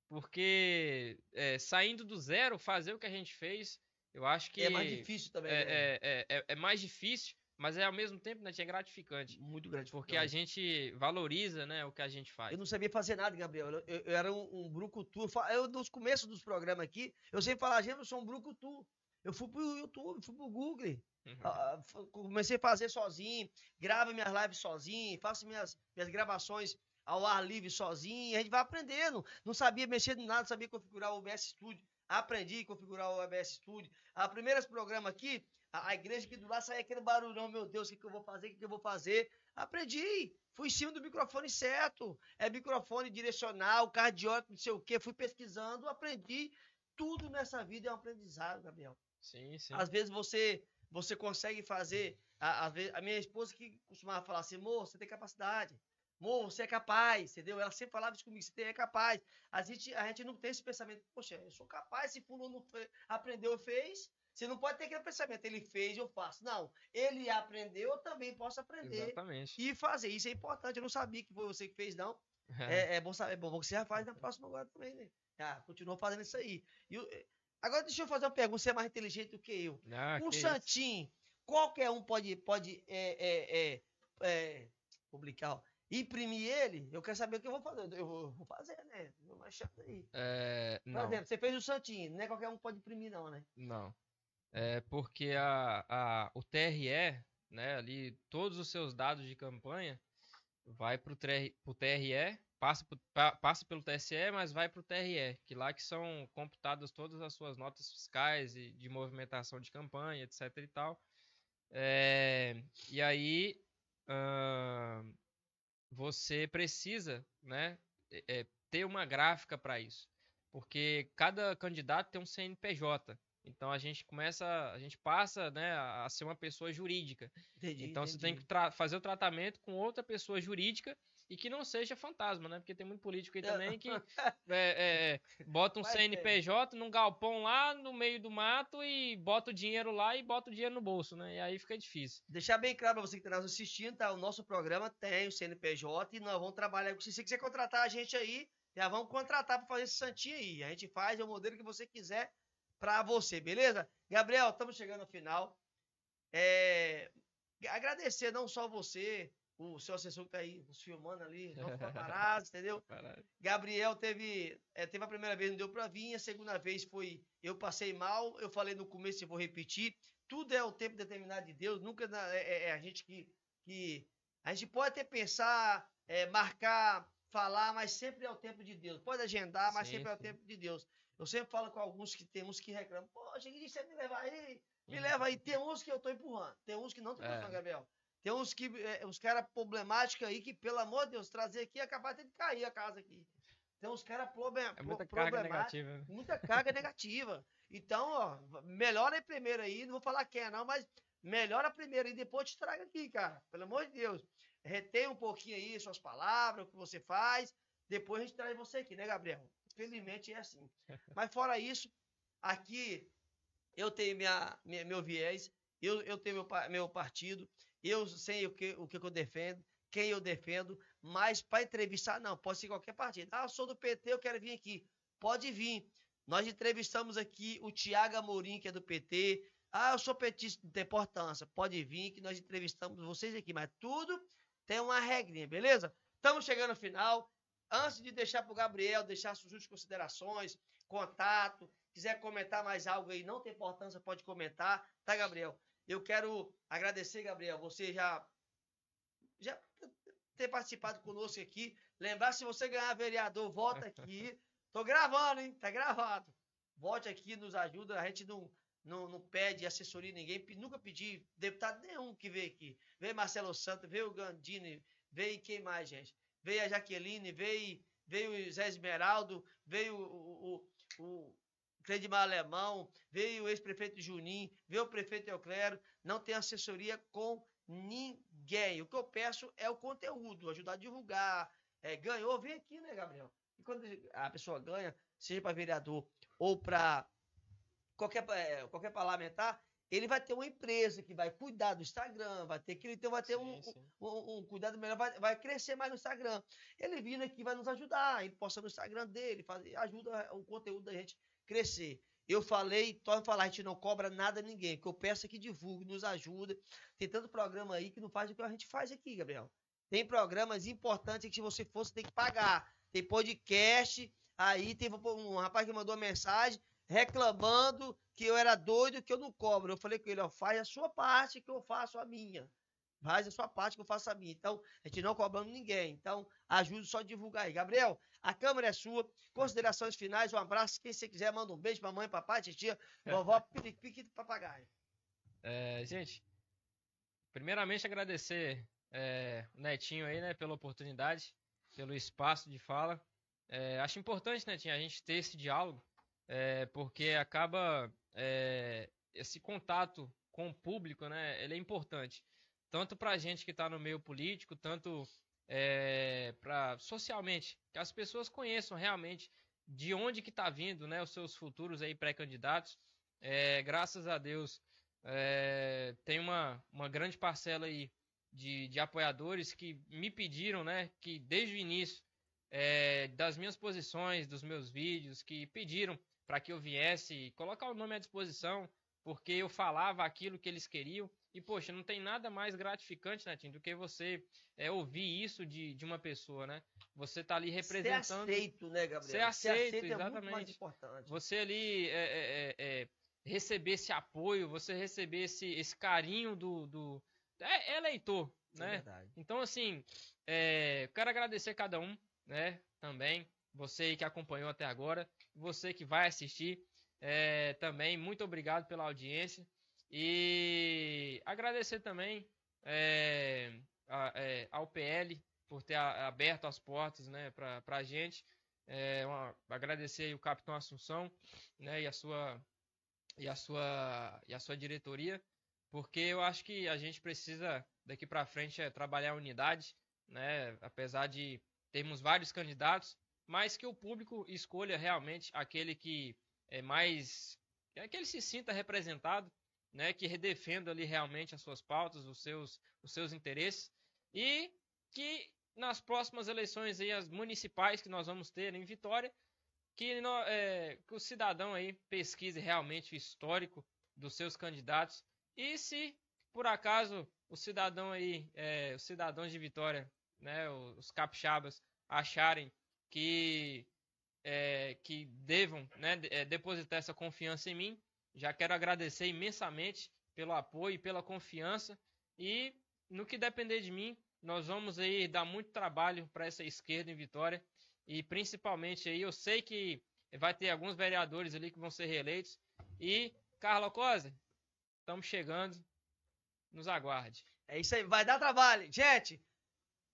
Porque é, saindo do zero, fazer o que a gente fez, eu acho que. É mais difícil também. É, né? é, é, é, é mais difícil, mas é ao mesmo tempo, né, é gratificante. Muito gratificante. Porque a gente valoriza né, o que a gente faz. Eu não sabia fazer nada, Gabriel. Eu, eu, eu era um, um brucutu. Eu, nos começos dos programas aqui, eu sempre falava, gente, eu sou um brucutu. Eu fui pro YouTube, fui pro Google. Uhum. Ah, ah, comecei a fazer sozinho, gravo minhas lives sozinho, faço minhas, minhas gravações ao ar livre sozinho, a gente vai aprendendo. Não sabia mexer em nada, sabia configurar o OBS Studio. Aprendi a configurar o OBS Studio. A primeira programa aqui, a, a igreja aqui do lado saía aquele barulhão, meu Deus, o que, que eu vou fazer? O que, que eu vou fazer? Aprendi. Fui em cima do microfone certo. É microfone direcional, cardiótico, não sei o quê. Fui pesquisando, aprendi. Tudo nessa vida é um aprendizado, Gabriel. Sim, sim. Às vezes você você consegue fazer. A, a, a minha esposa que costumava falar assim, amor, você tem capacidade. Mô, você é capaz, entendeu? Ela sempre falava isso comigo, você é capaz. A gente, a gente não tem esse pensamento, poxa, eu sou capaz, se fulano aprendeu e fez, você não pode ter aquele pensamento, ele fez, eu faço. Não, ele aprendeu, eu também posso aprender Exatamente. e fazer. Isso é importante, eu não sabia que foi você que fez, não. É, é, é bom saber, é bom você já faz na próxima agora também, né? Ah, continua fazendo isso aí. E, eh, agora deixa eu fazer uma pergunta, você é mais inteligente do que eu. Ah, um que santinho, isso. qualquer um pode, pode é, publicar, ó imprimir ele, eu quero saber o que eu vou fazer. Eu vou, fazer, né? Meu machado aí. É, Por exemplo, você fez o Santinho, não é qualquer um pode imprimir, não, né? Não. É porque a, a, o TRE, né, ali, todos os seus dados de campanha, vai para o TRE, passa, passa pelo TSE, mas vai para o TRE, que lá que são computadas todas as suas notas fiscais e de movimentação de campanha, etc e tal. É, e aí, você precisa né, é, é ter uma gráfica para isso, porque cada candidato tem um CNPJ. Então a gente começa, a gente passa né, a ser uma pessoa jurídica. Entendi, então entendi. você tem que fazer o tratamento com outra pessoa jurídica e que não seja fantasma, né? Porque tem muito político aí é. também que é, é, bota um Vai CNPJ ter. num galpão lá no meio do mato e bota o dinheiro lá e bota o dinheiro no bolso, né? E aí fica difícil. Deixar bem claro para você que está nos assistindo, tá? O nosso programa tem o CNPJ e nós vamos trabalhar com você. Se você quiser contratar a gente aí, já vamos contratar para fazer esse santinho aí. A gente faz é o modelo que você quiser para você, beleza? Gabriel, estamos chegando ao final. É, agradecer não só você, o seu assessor que tá aí nos filmando ali, nosso paparazzi, entendeu? Gabriel teve, é, teve a primeira vez, não deu para vir, a segunda vez foi eu passei mal, eu falei no começo e vou repetir. Tudo é o tempo determinado de Deus, nunca na, é, é, é, a gente que, que. A gente pode até pensar, é, marcar, falar, mas sempre é o tempo de Deus. Pode agendar, mas sim, sempre sim. é o tempo de Deus. Eu sempre falo com alguns que temos que reclamam, poxa, cheguei você me levar aí, me hum. leva aí. Tem uns que eu tô empurrando, tem uns que não tô é. empurrando, Gabriel. Tem uns que é, uns cara problemático aí que pelo amor de Deus trazer aqui é tendo que cair a casa aqui. Tem uns caras problem, é muita carga negativa. Né? Muita carga negativa. Então, ó, melhora primeiro aí, não vou falar quem é não, mas melhora primeiro e depois te traga aqui, cara. Pelo amor de Deus. Retém um pouquinho aí suas palavras, o que você faz, depois a gente traz você aqui, né, Gabriel? Felizmente é assim. Mas fora isso, aqui eu tenho minha, minha meu viés, eu, eu tenho meu, meu partido, eu sei o que, o que eu defendo, quem eu defendo, mas para entrevistar, não, pode ser qualquer partido. Ah, sou do PT, eu quero vir aqui. Pode vir. Nós entrevistamos aqui o Tiago Amorim, que é do PT. Ah, eu sou petista, não tem importância. Pode vir que nós entrevistamos vocês aqui, mas tudo tem uma regrinha, beleza? Estamos chegando ao final. Antes de deixar para o Gabriel, deixar suas últimas considerações, contato, quiser comentar mais algo aí, não tem importância, pode comentar, tá, Gabriel? Eu quero agradecer, Gabriel, você já, já ter participado conosco aqui. Lembrar, se você ganhar vereador, volta aqui. Tô gravando, hein? Tá gravado. Volte aqui, nos ajuda. A gente não, não, não pede assessoria ninguém. Nunca pedi deputado nenhum que veio aqui. Vem Marcelo Santos, veio o Gandini, veio quem mais, gente? Veio a Jaqueline, veio, veio o Zé Esmeraldo, veio o, o, o Cleidmar Alemão, veio o ex-prefeito Juninho veio o prefeito Euclero, não tem assessoria com ninguém. O que eu peço é o conteúdo, ajudar a divulgar. É, ganhou, vem aqui, né, Gabriel? E quando a pessoa ganha, seja para vereador ou para qualquer, é, qualquer parlamentar, ele vai ter uma empresa que vai cuidar do Instagram, vai ter que então vai ter sim, um, sim. Um, um, um, cuidado melhor, vai, vai, crescer mais no Instagram. Ele vindo aqui vai nos ajudar, ele posta no Instagram dele, faz, ajuda o conteúdo da gente crescer. Eu falei, torno a falar, a gente não cobra nada a ninguém. O que eu peço é que divulgue, nos ajuda. Tem tanto programa aí que não faz o que a gente faz aqui, Gabriel. Tem programas importantes que se você fosse tem que pagar. Tem podcast, aí tem um rapaz que mandou uma mensagem reclamando que eu era doido, que eu não cobro. Eu falei com ele, ó, faz a sua parte que eu faço a minha. Faz a sua parte que eu faço a minha. Então, a gente não cobrando ninguém. Então, ajuda só a divulgar aí. Gabriel, a câmera é sua. Tá. Considerações finais, um abraço. Quem você quiser, manda um beijo pra mãe, papai, titia, vovó, pique do papagaio. É, gente, primeiramente agradecer é, o Netinho aí, né, pela oportunidade, pelo espaço de fala. É, acho importante, Netinho, né, a gente ter esse diálogo, é, porque acaba é, esse contato com o público, né, ele é importante tanto para a gente que está no meio político, tanto é, eh, para socialmente, que as pessoas conheçam realmente de onde que está vindo né, os seus futuros aí pré-candidatos. É, graças a Deus é, tem uma, uma grande parcela aí de, de apoiadores que me pediram né, que desde o início é, das minhas posições, dos meus vídeos, que pediram para que eu viesse colocar o nome à disposição, porque eu falava aquilo que eles queriam e, poxa, não tem nada mais gratificante, Tim, do que você é, ouvir isso de, de uma pessoa, né? Você tá ali representando. Ser aceito, né, Gabriel? Ser aceito, Ser aceito exatamente. É muito mais importante. Você ali é é, é, é, receber esse apoio, você receber esse, esse carinho do. do... É, é eleitor, né? Verdade. Então, assim, quero agradecer a cada um, né? Também. Você que acompanhou até agora, você que vai assistir. também, muito obrigado pela audiência. E agradecer também é, a, é, ao PL por ter aberto as portas né, para a gente. É, uma, agradecer o Capitão Assunção né, e, a sua, e, a sua, e a sua diretoria, porque eu acho que a gente precisa daqui para frente é trabalhar a unidade, né, apesar de termos vários candidatos, mas que o público escolha realmente aquele que é mais. que é ele se sinta representado né, que redefenda ali realmente as suas pautas, os seus, os seus interesses, e que nas próximas eleições aí, as municipais que nós vamos ter em Vitória, que, no, é, que o cidadão aí pesquise realmente o histórico dos seus candidatos, e se por acaso o cidadão aí, é, os cidadãos de Vitória, né, os capixabas, acharem que, é, que devam né, é, depositar essa confiança em mim, já quero agradecer imensamente pelo apoio e pela confiança. E no que depender de mim, nós vamos aí dar muito trabalho para essa esquerda em Vitória. E principalmente aí, eu sei que vai ter alguns vereadores ali que vão ser reeleitos. E, Carla Cosa, estamos chegando. Nos aguarde. É isso aí, vai dar trabalho. Gente,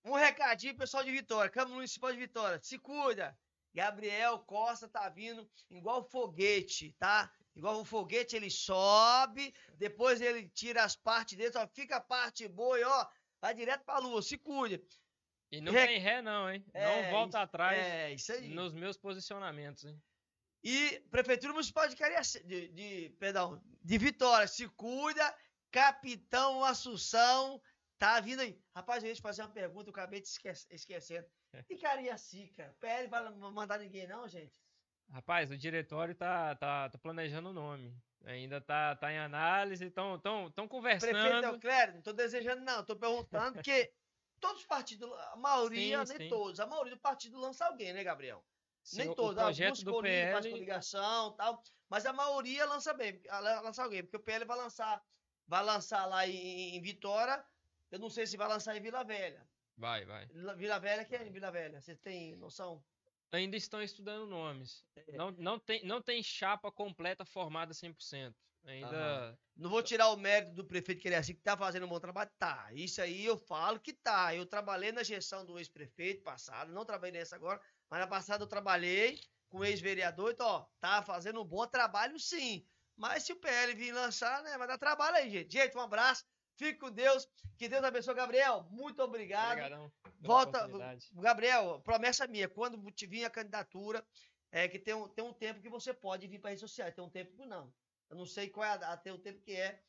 um recadinho, pessoal de Vitória, Câmara Municipal de Vitória, se cuida. Gabriel Costa tá vindo igual foguete, tá? Igual um foguete, ele sobe, depois ele tira as partes dele, só fica a parte boa e ó, vai direto pra lua, se cuide. E não Re... tem ré, não, hein? É, não volta atrás é, isso aí. nos meus posicionamentos, hein? E Prefeitura Municipal de, de, de, perdão, de Vitória, se cuida, Capitão Assunção, tá vindo aí. Rapaz, eu ia te fazer uma pergunta, eu acabei de esquecendo. E Cariacica? PL vai mandar ninguém, não, gente? Rapaz, o diretório tá, tá, tá planejando o nome. Ainda tá, tá em análise, estão tão, tão conversando. Prefeito Euclério, não tô desejando, não. Tô perguntando, porque todos os partidos, a maioria, sim, nem sim. todos, a maioria do partido lança alguém, né, Gabriel? Sim, nem o, todos. Ah, o alguns do PL... faz coligação tal. Mas a maioria lança bem, lança alguém, porque o PL vai lançar, vai lançar lá em, em Vitória. Eu não sei se vai lançar em Vila Velha. Vai, vai. Vila Velha, quem é Vila Velha? Você tem noção? ainda estão estudando nomes. É. Não, não, tem, não tem chapa completa formada 100%. Ainda... Aham. Não vou tirar o mérito do prefeito que ele é assim, que tá fazendo um bom trabalho. Tá, isso aí eu falo que tá. Eu trabalhei na gestão do ex-prefeito passado, não trabalhei nessa agora, mas na passada eu trabalhei com o ex-vereador, então, ó, tá fazendo um bom trabalho sim. Mas se o PL vir lançar, né, vai dar trabalho aí, gente. Gente, um abraço. Fique com Deus. Que Deus abençoe. Gabriel, muito obrigado. Obrigadão. Volta. Gabriel, promessa minha, quando te vir a candidatura, é que tem um, tem um tempo que você pode vir para redes sociais, tem um tempo que não. Eu não sei qual é até o tempo que é,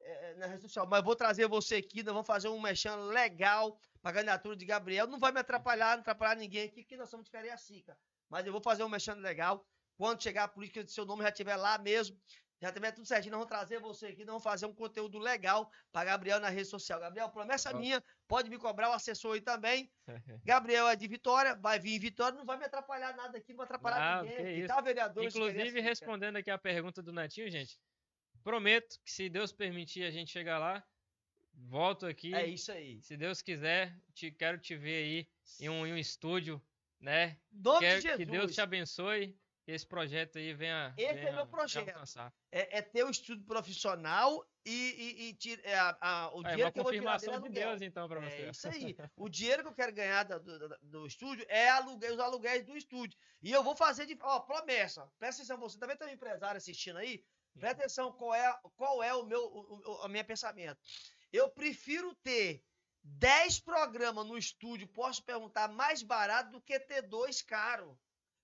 é, é na rede social, mas vou trazer você aqui, nós vamos fazer um mexão legal para a candidatura de Gabriel. Não vai me atrapalhar, não atrapalhar ninguém aqui, porque nós somos de Cariacica. Mas eu vou fazer um mexão legal. Quando chegar a política, seu nome já estiver lá mesmo. Já tiver tá tudo certinho, nós vamos trazer você aqui, nós vamos fazer um conteúdo legal para Gabriel na rede social. Gabriel, promessa minha, pode me cobrar o assessor aí também. Gabriel é de Vitória, vai vir em Vitória, não vai me atrapalhar nada aqui, não vai atrapalhar não, ah, ninguém. Que tá, vereador, Inclusive, respondendo aqui a pergunta do Natinho, gente, prometo que se Deus permitir a gente chegar lá, volto aqui. É isso aí. Se Deus quiser, te, quero te ver aí em um, em um estúdio, né? Nome de Jesus. Que Deus te abençoe esse projeto aí venha. Esse é venha, é meu projeto. É, é, ter o um estudo profissional e, e, e tira, é, a, a, o é, dinheiro que eu vou tirar é de Deus, então, para é você. É isso aí. o dinheiro que eu quero ganhar do, do, do estúdio é aluguel, os aluguéis do estúdio. E eu vou fazer de. Ó, promessa. Presta atenção, você também tem um empresário assistindo aí? Presta atenção qual é, qual é o meu o, o, pensamento. Eu prefiro ter 10 programas no estúdio, posso perguntar, mais barato do que ter dois caro.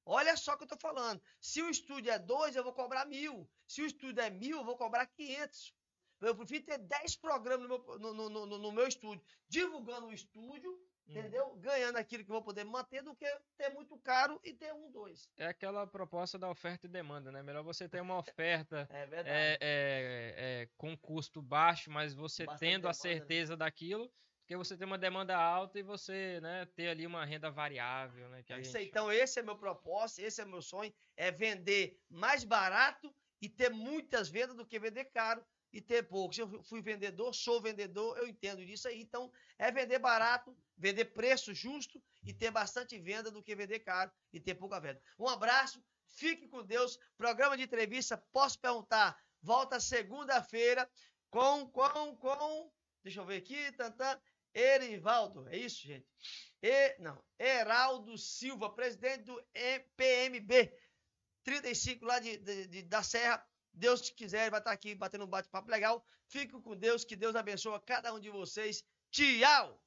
Olha só o que eu estou falando. Se o estúdio é dois, eu vou cobrar mil. Se o estúdio é mil, eu vou cobrar 500. Eu prefiro ter 10 programas no meu, no, no, no, no meu estúdio, divulgando o estúdio, hum. entendeu? Ganhando aquilo que eu vou poder manter, do que ter muito caro e ter um, dois. É aquela proposta da oferta e demanda, né? Melhor você ter uma oferta é, é, é, é, com custo baixo, mas você Bastante tendo demanda, a né? certeza né? daquilo porque você tem uma demanda alta e você né, ter ali uma renda variável. Né, que é Então, esse é meu propósito, esse é meu sonho: é vender mais barato e ter muitas vendas do que vender caro e ter poucos. Eu fui vendedor, sou vendedor, eu entendo disso aí. Então, é vender barato, vender preço justo e ter bastante venda do que vender caro e ter pouca venda. Um abraço, fique com Deus. Programa de entrevista, posso perguntar? Volta segunda-feira com, com, com. Deixa eu ver aqui, tantã. Erivaldo, é isso, gente? E, não, Heraldo Silva, presidente do PMB 35 lá de, de, de da Serra. Deus te quiser, vai estar aqui batendo um bate-papo legal. Fico com Deus, que Deus abençoe a cada um de vocês. Tchau!